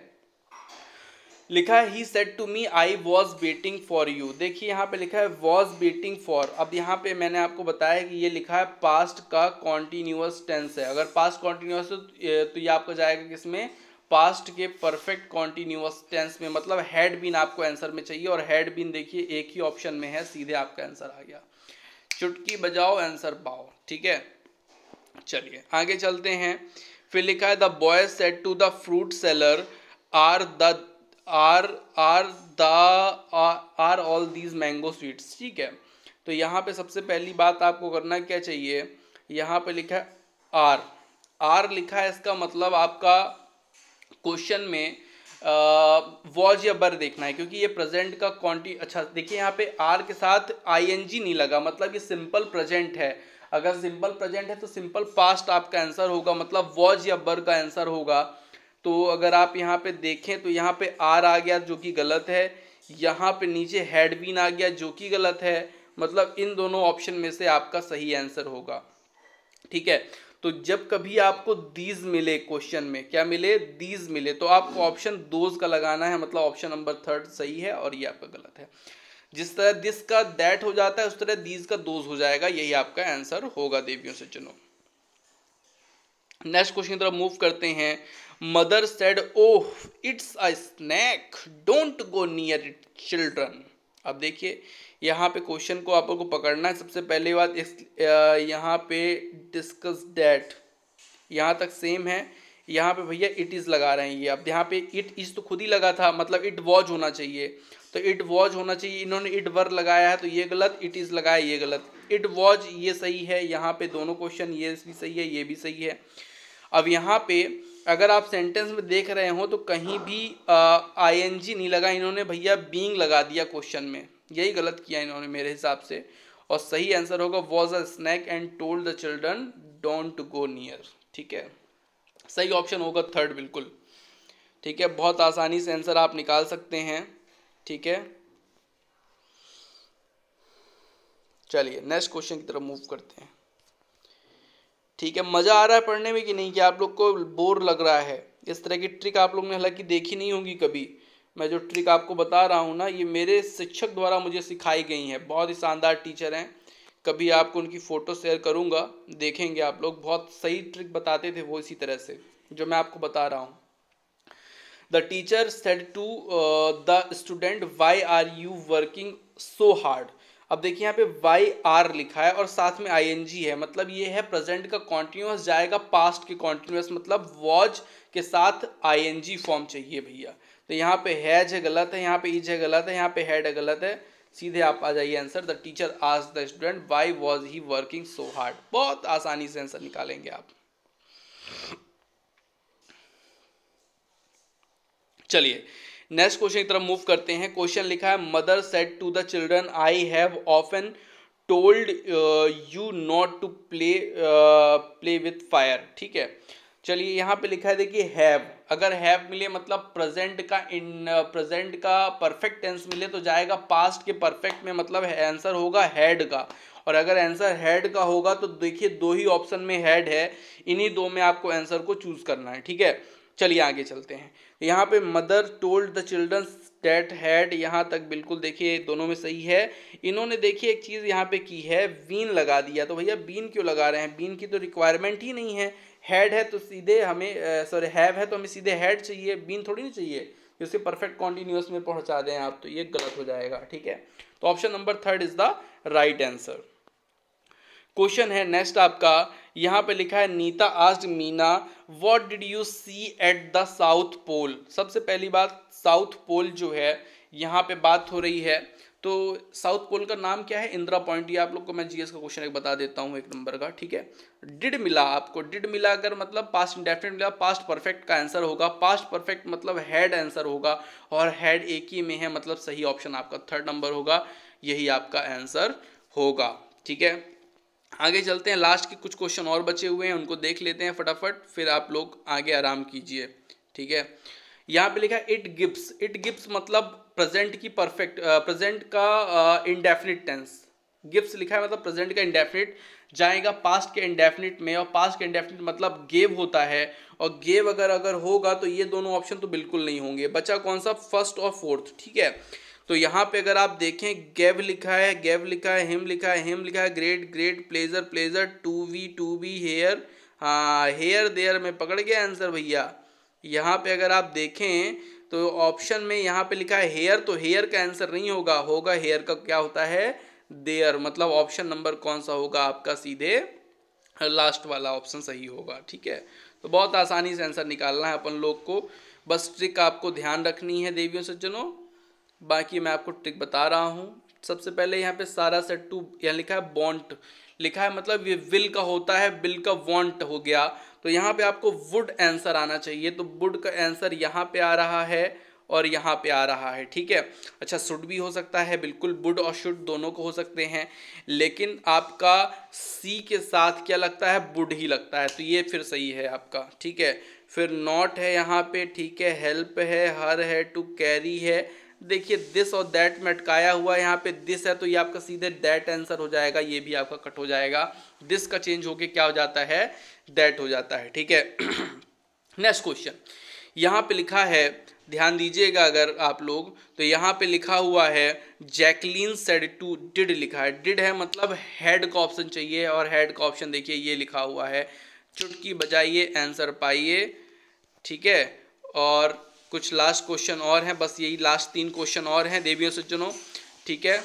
लिखा है he said to me I was waiting for you देखिए यहाँ पे लिखा है वॉज वेटिंग फॉर अब यहाँ पे मैंने आपको बताया कि ये लिखा है पास्ट का कॉन्टिन्यूस टेंस है अगर पास्ट कॉन्टिन्यूस तो, तो ये आपको जाएगा किसमें पास्ट के परफेक्ट कॉन्टीन्यूस टेंस में मतलब हैड बीन आपको आंसर में चाहिए और हैड बीन देखिए एक ही ऑप्शन में है सीधे आपका आंसर आ गया चुटकी बजाओ आंसर पाओ ठीक है चलिए आगे चलते हैं फिर लिखा है the boy said to the fruit seller are the are are the are all these mango sweets ठीक है तो यहाँ पे सबसे पहली बात आपको करना क्या चाहिए यहाँ पे लिखा है आर आर लिखा है इसका मतलब आपका क्वेश्चन में वॉज या बर देखना है क्योंकि ये प्रेजेंट का क्वान्टी अच्छा देखिए यहाँ पे आर के साथ आईएनजी नहीं लगा मतलब ये सिंपल प्रेजेंट है अगर सिंपल प्रेजेंट है तो सिंपल पास्ट आपका आंसर होगा मतलब वॉज या बर का आंसर होगा तो अगर आप यहाँ पे देखें तो यहाँ पे आर आ गया जो कि गलत है यहाँ पे नीचे हेडबीन आ गया जो कि गलत है मतलब इन दोनों ऑप्शन में से आपका सही आंसर होगा ठीक है तो जब कभी आपको दीज मिले क्वेश्चन में क्या मिले दीज मिले तो आपको ऑप्शन दोज का लगाना है मतलब ऑप्शन नंबर थर्ड सही है और ये आपका गलत है जिस तरह दिस का दैट हो जाता है उस तरह दीज का दोज हो जाएगा यही आपका आंसर होगा देवियों से चुनो नेक्स्ट क्वेश्चन की तरफ मूव करते हैं mother said oh it's a snake don't go near it children अब देखिए यहाँ पे क्वेश्चन को आपको पकड़ना है सबसे पहली बात इस यहाँ पे डिस्कस डैट यहाँ तक सेम है यहाँ पे भैया इट इज़ लगा रहे हैं ये अब यहाँ पे इट इज़ तो खुद ही लगा था मतलब इट वॉज होना चाहिए तो इट वॉज होना चाहिए इन्होंने इट वर लगाया है तो ये गलत इट इज़ लगाया ये गलत इट वॉज ये सही है यहाँ पे दोनों क्वेश्चन ये भी सही है ये भी सही है अब यहाँ पे अगर आप सेंटेंस में देख रहे हो तो कहीं भी आई एन जी नहीं लगा इन्होंने भैया बींग लगा दिया क्वेश्चन में यही गलत किया इन्होंने मेरे हिसाब से और सही आंसर होगा was a snake and told the children don't go near ठीक है सही ऑप्शन होगा थर्ड बिल्कुल ठीक है बहुत आसानी से आंसर आप निकाल सकते हैं ठीक है चलिए नेक्स्ट क्वेश्चन की तरफ मूव करते हैं ठीक है मज़ा आ रहा है पढ़ने में कि नहीं कि आप लोग को बोर लग रहा है इस तरह की ट्रिक आप लोग ने हालांकि देखी नहीं होगी कभी मैं जो ट्रिक आपको बता रहा हूँ ना ये मेरे शिक्षक द्वारा मुझे सिखाई गई है बहुत ही शानदार टीचर हैं कभी आपको उनकी फ़ोटो शेयर करूँगा देखेंगे आप लोग बहुत सही ट्रिक बताते थे वो इसी तरह से जो मैं आपको बता रहा हूँ the teacher said to the student why are you working so hard अब देखिए यहाँ पे वाई आर लिखा है और साथ में आई है मतलब ये है प्रेजेंट का कॉन्टिन्यूस जाएगा पास्ट के कॉन्टिन्यूस मतलब वॉज के साथ आई फॉर्म चाहिए भैया तो यहाँ पे हैज है गलत है यहाँ पे इज है गलत है यहाँ पे हैड है गलत है सीधे आप आ जाइए आंसर द टीचर आज the student why was he working so hard बहुत आसानी से आंसर निकालेंगे आप चलिए नेक्स्ट क्वेश्चन की तरफ मूव करते हैं क्वेश्चन लिखा है mother said to the children I have often told you not to play play with fire ठीक है चलिए यहाँ पे लिखा है देखिए हैव अगर हैव मिले मतलब प्रेजेंट का इन प्रेजेंट uh, का परफेक्ट टेंस मिले तो जाएगा पास्ट के परफेक्ट में मतलब आंसर होगा हैड का और अगर आंसर हैड का होगा तो देखिए दो ही ऑप्शन में हैड है इन्हीं दो में आपको आंसर को चूज करना है ठीक है चलिए आगे चलते हैं यहाँ पे mother told the childrens that had यहाँ तक बिल्कुल देखिए दोनों में सही है इन्होंने देखिए एक चीज़ यहाँ पे की है बीन लगा दिया तो भैया बीन क्यों लगा रहे हैं बीन की तो रिक्वायरमेंट ही नहीं है हैड है तो सीधे हमें सॉरी हैव है तो हमें सीधे हेड चाहिए बीन थोड़ी नहीं चाहिए इसे परफेक्ट कॉन्टीन्यूस में पहुँचा दें आप तो ये गलत हो जाएगा ठीक है तो option number third is the right answer question है नेक्स्ट आपका यहाँ पे लिखा है Neeta asked Meena what did you see at the south pole सबसे पहली बात साउथ पोल जो है यहाँ पे बात हो रही है तो साउथ पोल का नाम क्या है इंदिरा पॉइंट ये आप लोग को मैं जीएस का क्वेश्चन एक बता देता हूँ एक नंबर का ठीक है डिड मिला आपको डिड मिला अगर मतलब पास्ट इंडेफिनेट मिला पास्ट परफेक्ट का आंसर होगा पास्ट परफेक्ट मतलब हैड आंसर होगा और हैड एक ही में है मतलब सही ऑप्शन आपका थर्ड नंबर होगा यही आपका आंसर होगा ठीक है आगे चलते हैं लास्ट के कुछ क्वेश्चन और बचे हुए हैं उनको देख लेते हैं फटाफट फिर आप लोग आगे आराम कीजिए ठीक है यहाँ पे लिखा है इट गिप्स इट गिप्स मतलब प्रेजेंट की परफेक्ट प्रेजेंट का इनडेफिनिट टेंस गिप्स लिखा है मतलब प्रेजेंट का इंडेफिनिट जाएगा पास्ट के इंडेफिनिट में और पास्ट के इंडेफिनिट मतलब गेव होता है और गेव अगर अगर होगा तो ये दोनों ऑप्शन तो बिल्कुल नहीं होंगे बचा कौन सा फर्स्ट और फोर्थ ठीक है तो यहाँ पे अगर आप देखें गैव लिखा है गैव लिखा है हिम लिखा है हिम लिखा है great great pleasure pleasure to be to be here हाँ हेयर देयर में पकड़ गया आंसर भैया यहाँ पे अगर आप देखें तो ऑप्शन में यहाँ पे लिखा है हेयर तो हेयर का आंसर नहीं होगा होगा हेयर का क्या होता है देयर मतलब ऑप्शन नंबर कौन सा होगा आपका सीधे लास्ट वाला ऑप्शन सही होगा ठीक है तो बहुत आसानी से आंसर निकालना है अपन लोग को बस ट्रिक आपको ध्यान रखनी है देवियों सज्जनों बाकी मैं आपको ट्रिक बता रहा हूँ सबसे पहले यहाँ पे सारा सेट टू यहाँ लिखा है बॉन्ट लिखा है मतलब ये विल का होता है बिल का वॉन्ट हो गया तो यहाँ पे आपको वुड आंसर आना चाहिए तो वुड का आंसर यहाँ पे आ रहा है और यहाँ पे आ रहा है ठीक है अच्छा शुड भी हो सकता है बिल्कुल बुड और शुड दोनों को हो सकते हैं लेकिन आपका सी के साथ क्या लगता है बुड ही लगता है तो ये फिर सही है आपका ठीक है फिर नॉट है यहाँ पे ठीक है हेल्प है हर है टू कैरी है देखिए दिस और दैट में अटकाया हुआ है यहाँ पे दिस है तो ये आपका सीधे दैट आंसर हो जाएगा ये भी आपका कट हो जाएगा दिस का चेंज होके क्या हो जाता है दैट हो जाता है ठीक है नेक्स्ट *clears throat* क्वेश्चन यहाँ पे लिखा है ध्यान दीजिएगा अगर आप लोग तो यहाँ पे लिखा हुआ है जैकलीन सेड टू डिड लिखा है डिड है मतलब हेड का ऑप्शन चाहिए और हेड का ऑप्शन देखिए ये लिखा हुआ है चुटकी बजाइए आंसर पाइए ठीक है और कुछ लास्ट क्वेश्चन और हैं बस यही लास्ट तीन क्वेश्चन और हैं देवियों सज्जनों ठीक है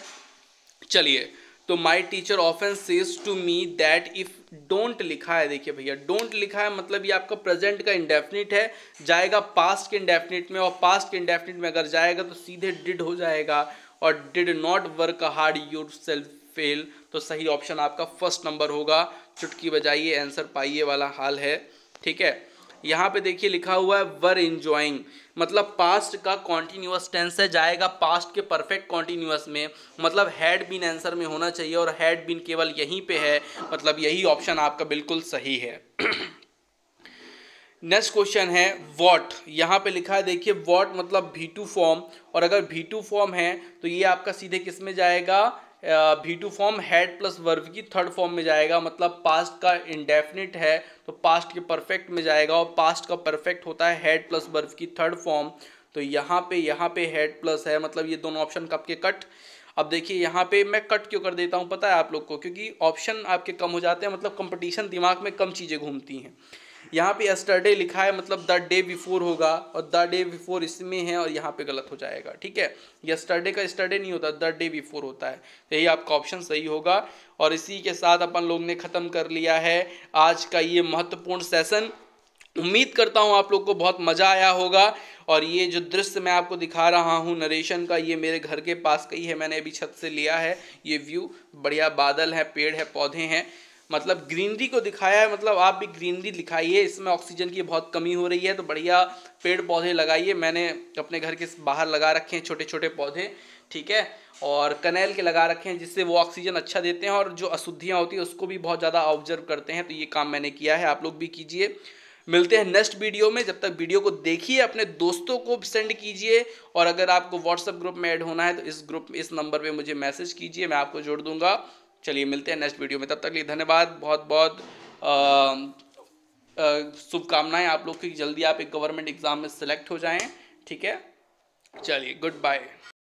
चलिए तो माई टीचर ऑफेंस says to me that if don't लिखा है देखिए भैया डोंट लिखा है मतलब ये आपका प्रेजेंट का इंडेफिनिट है जाएगा पास्ट के इंडेफिनिट में और पास्ट के इंडेफिनिट में अगर जाएगा तो सीधे डिड हो जाएगा और did not work hard yourself fail तो सही ऑप्शन आपका फर्स्ट नंबर होगा चुटकी बजाइए आंसर पाइए वाला हाल है ठीक है यहाँ पे देखिए लिखा हुआ है वर इंजॉइंग मतलब पास्ट का कॉन्टिन्यूस टेंस है जाएगा पास्ट के परफेक्ट कॉन्टीन्यूस में मतलब हैड बिन आंसर में होना चाहिए और हैड बिन केवल यहीं पे है मतलब यही ऑप्शन आपका बिल्कुल सही है नेक्स्ट *clears throat* क्वेश्चन है वॉट यहाँ पे लिखा है देखिए वॉट मतलब भी टू फॉर्म और अगर भी टू फॉर्म है तो ये आपका सीधे किस में जाएगा भी two form had plus verb की थर्ड फॉर्म में जाएगा मतलब पास्ट का इंडेफिनिट है तो पास्ट के परफेक्ट में जाएगा और पास्ट का परफेक्ट होता है हैड प्लस वर्ब की थर्ड फॉर्म तो यहाँ पे यहाँ पे हेड प्लस है मतलब ये दोनों ऑप्शन कब के कट अब देखिए यहाँ पे मैं कट क्यों कर देता हूँ पता है आप लोग को क्योंकि ऑप्शन आपके कम हो जाते हैं मतलब कंपटीशन दिमाग में कम चीज़ें घूमती हैं यहाँ पे यस्टरडे लिखा है मतलब द डे बिफोर होगा और द डे बिफोर इसमें है और यहाँ पे गलत हो जाएगा ठीक है यस्टरडे का स्टरडे नहीं होता द डे बिफोर होता है तो यही आपका ऑप्शन सही होगा और इसी के साथ अपन लोग ने ख़त्म कर लिया है आज का ये महत्वपूर्ण सेशन उम्मीद करता हूँ आप लोग को बहुत मज़ा आया होगा और ये जो दृश्य मैं आपको दिखा रहा हूँ नरेशन का ये मेरे घर के पास का ही है मैंने अभी छत से लिया है ये व्यू बढ़िया बादल है पेड़ है पौधे हैं मतलब ग्रीनरी को दिखाया है मतलब आप भी ग्रीनरी दिखाइए इसमें ऑक्सीजन की बहुत कमी हो रही है तो बढ़िया पेड़ पौधे लगाइए मैंने अपने घर के बाहर लगा रखे हैं छोटे छोटे पौधे ठीक है और कनेल के लगा रखे हैं जिससे वो ऑक्सीजन अच्छा देते हैं और जो अशुद्धियाँ होती हैं उसको भी बहुत ज़्यादा ऑब्जर्व करते हैं तो ये काम मैंने किया है आप लोग भी कीजिए मिलते हैं नेक्स्ट वीडियो में जब तक वीडियो को देखिए अपने दोस्तों को सेंड कीजिए और अगर आपको व्हाट्सएप ग्रुप में ऐड होना है तो इस ग्रुप इस नंबर पे मुझे मैसेज कीजिए मैं आपको जोड़ दूंगा चलिए मिलते हैं नेक्स्ट वीडियो में तब तक लिए धन्यवाद बहुत बहुत शुभकामनाएं आप लोग की जल्दी आप एक गवर्नमेंट एग्ज़ाम में सेलेक्ट हो जाएं ठीक है चलिए गुड बाय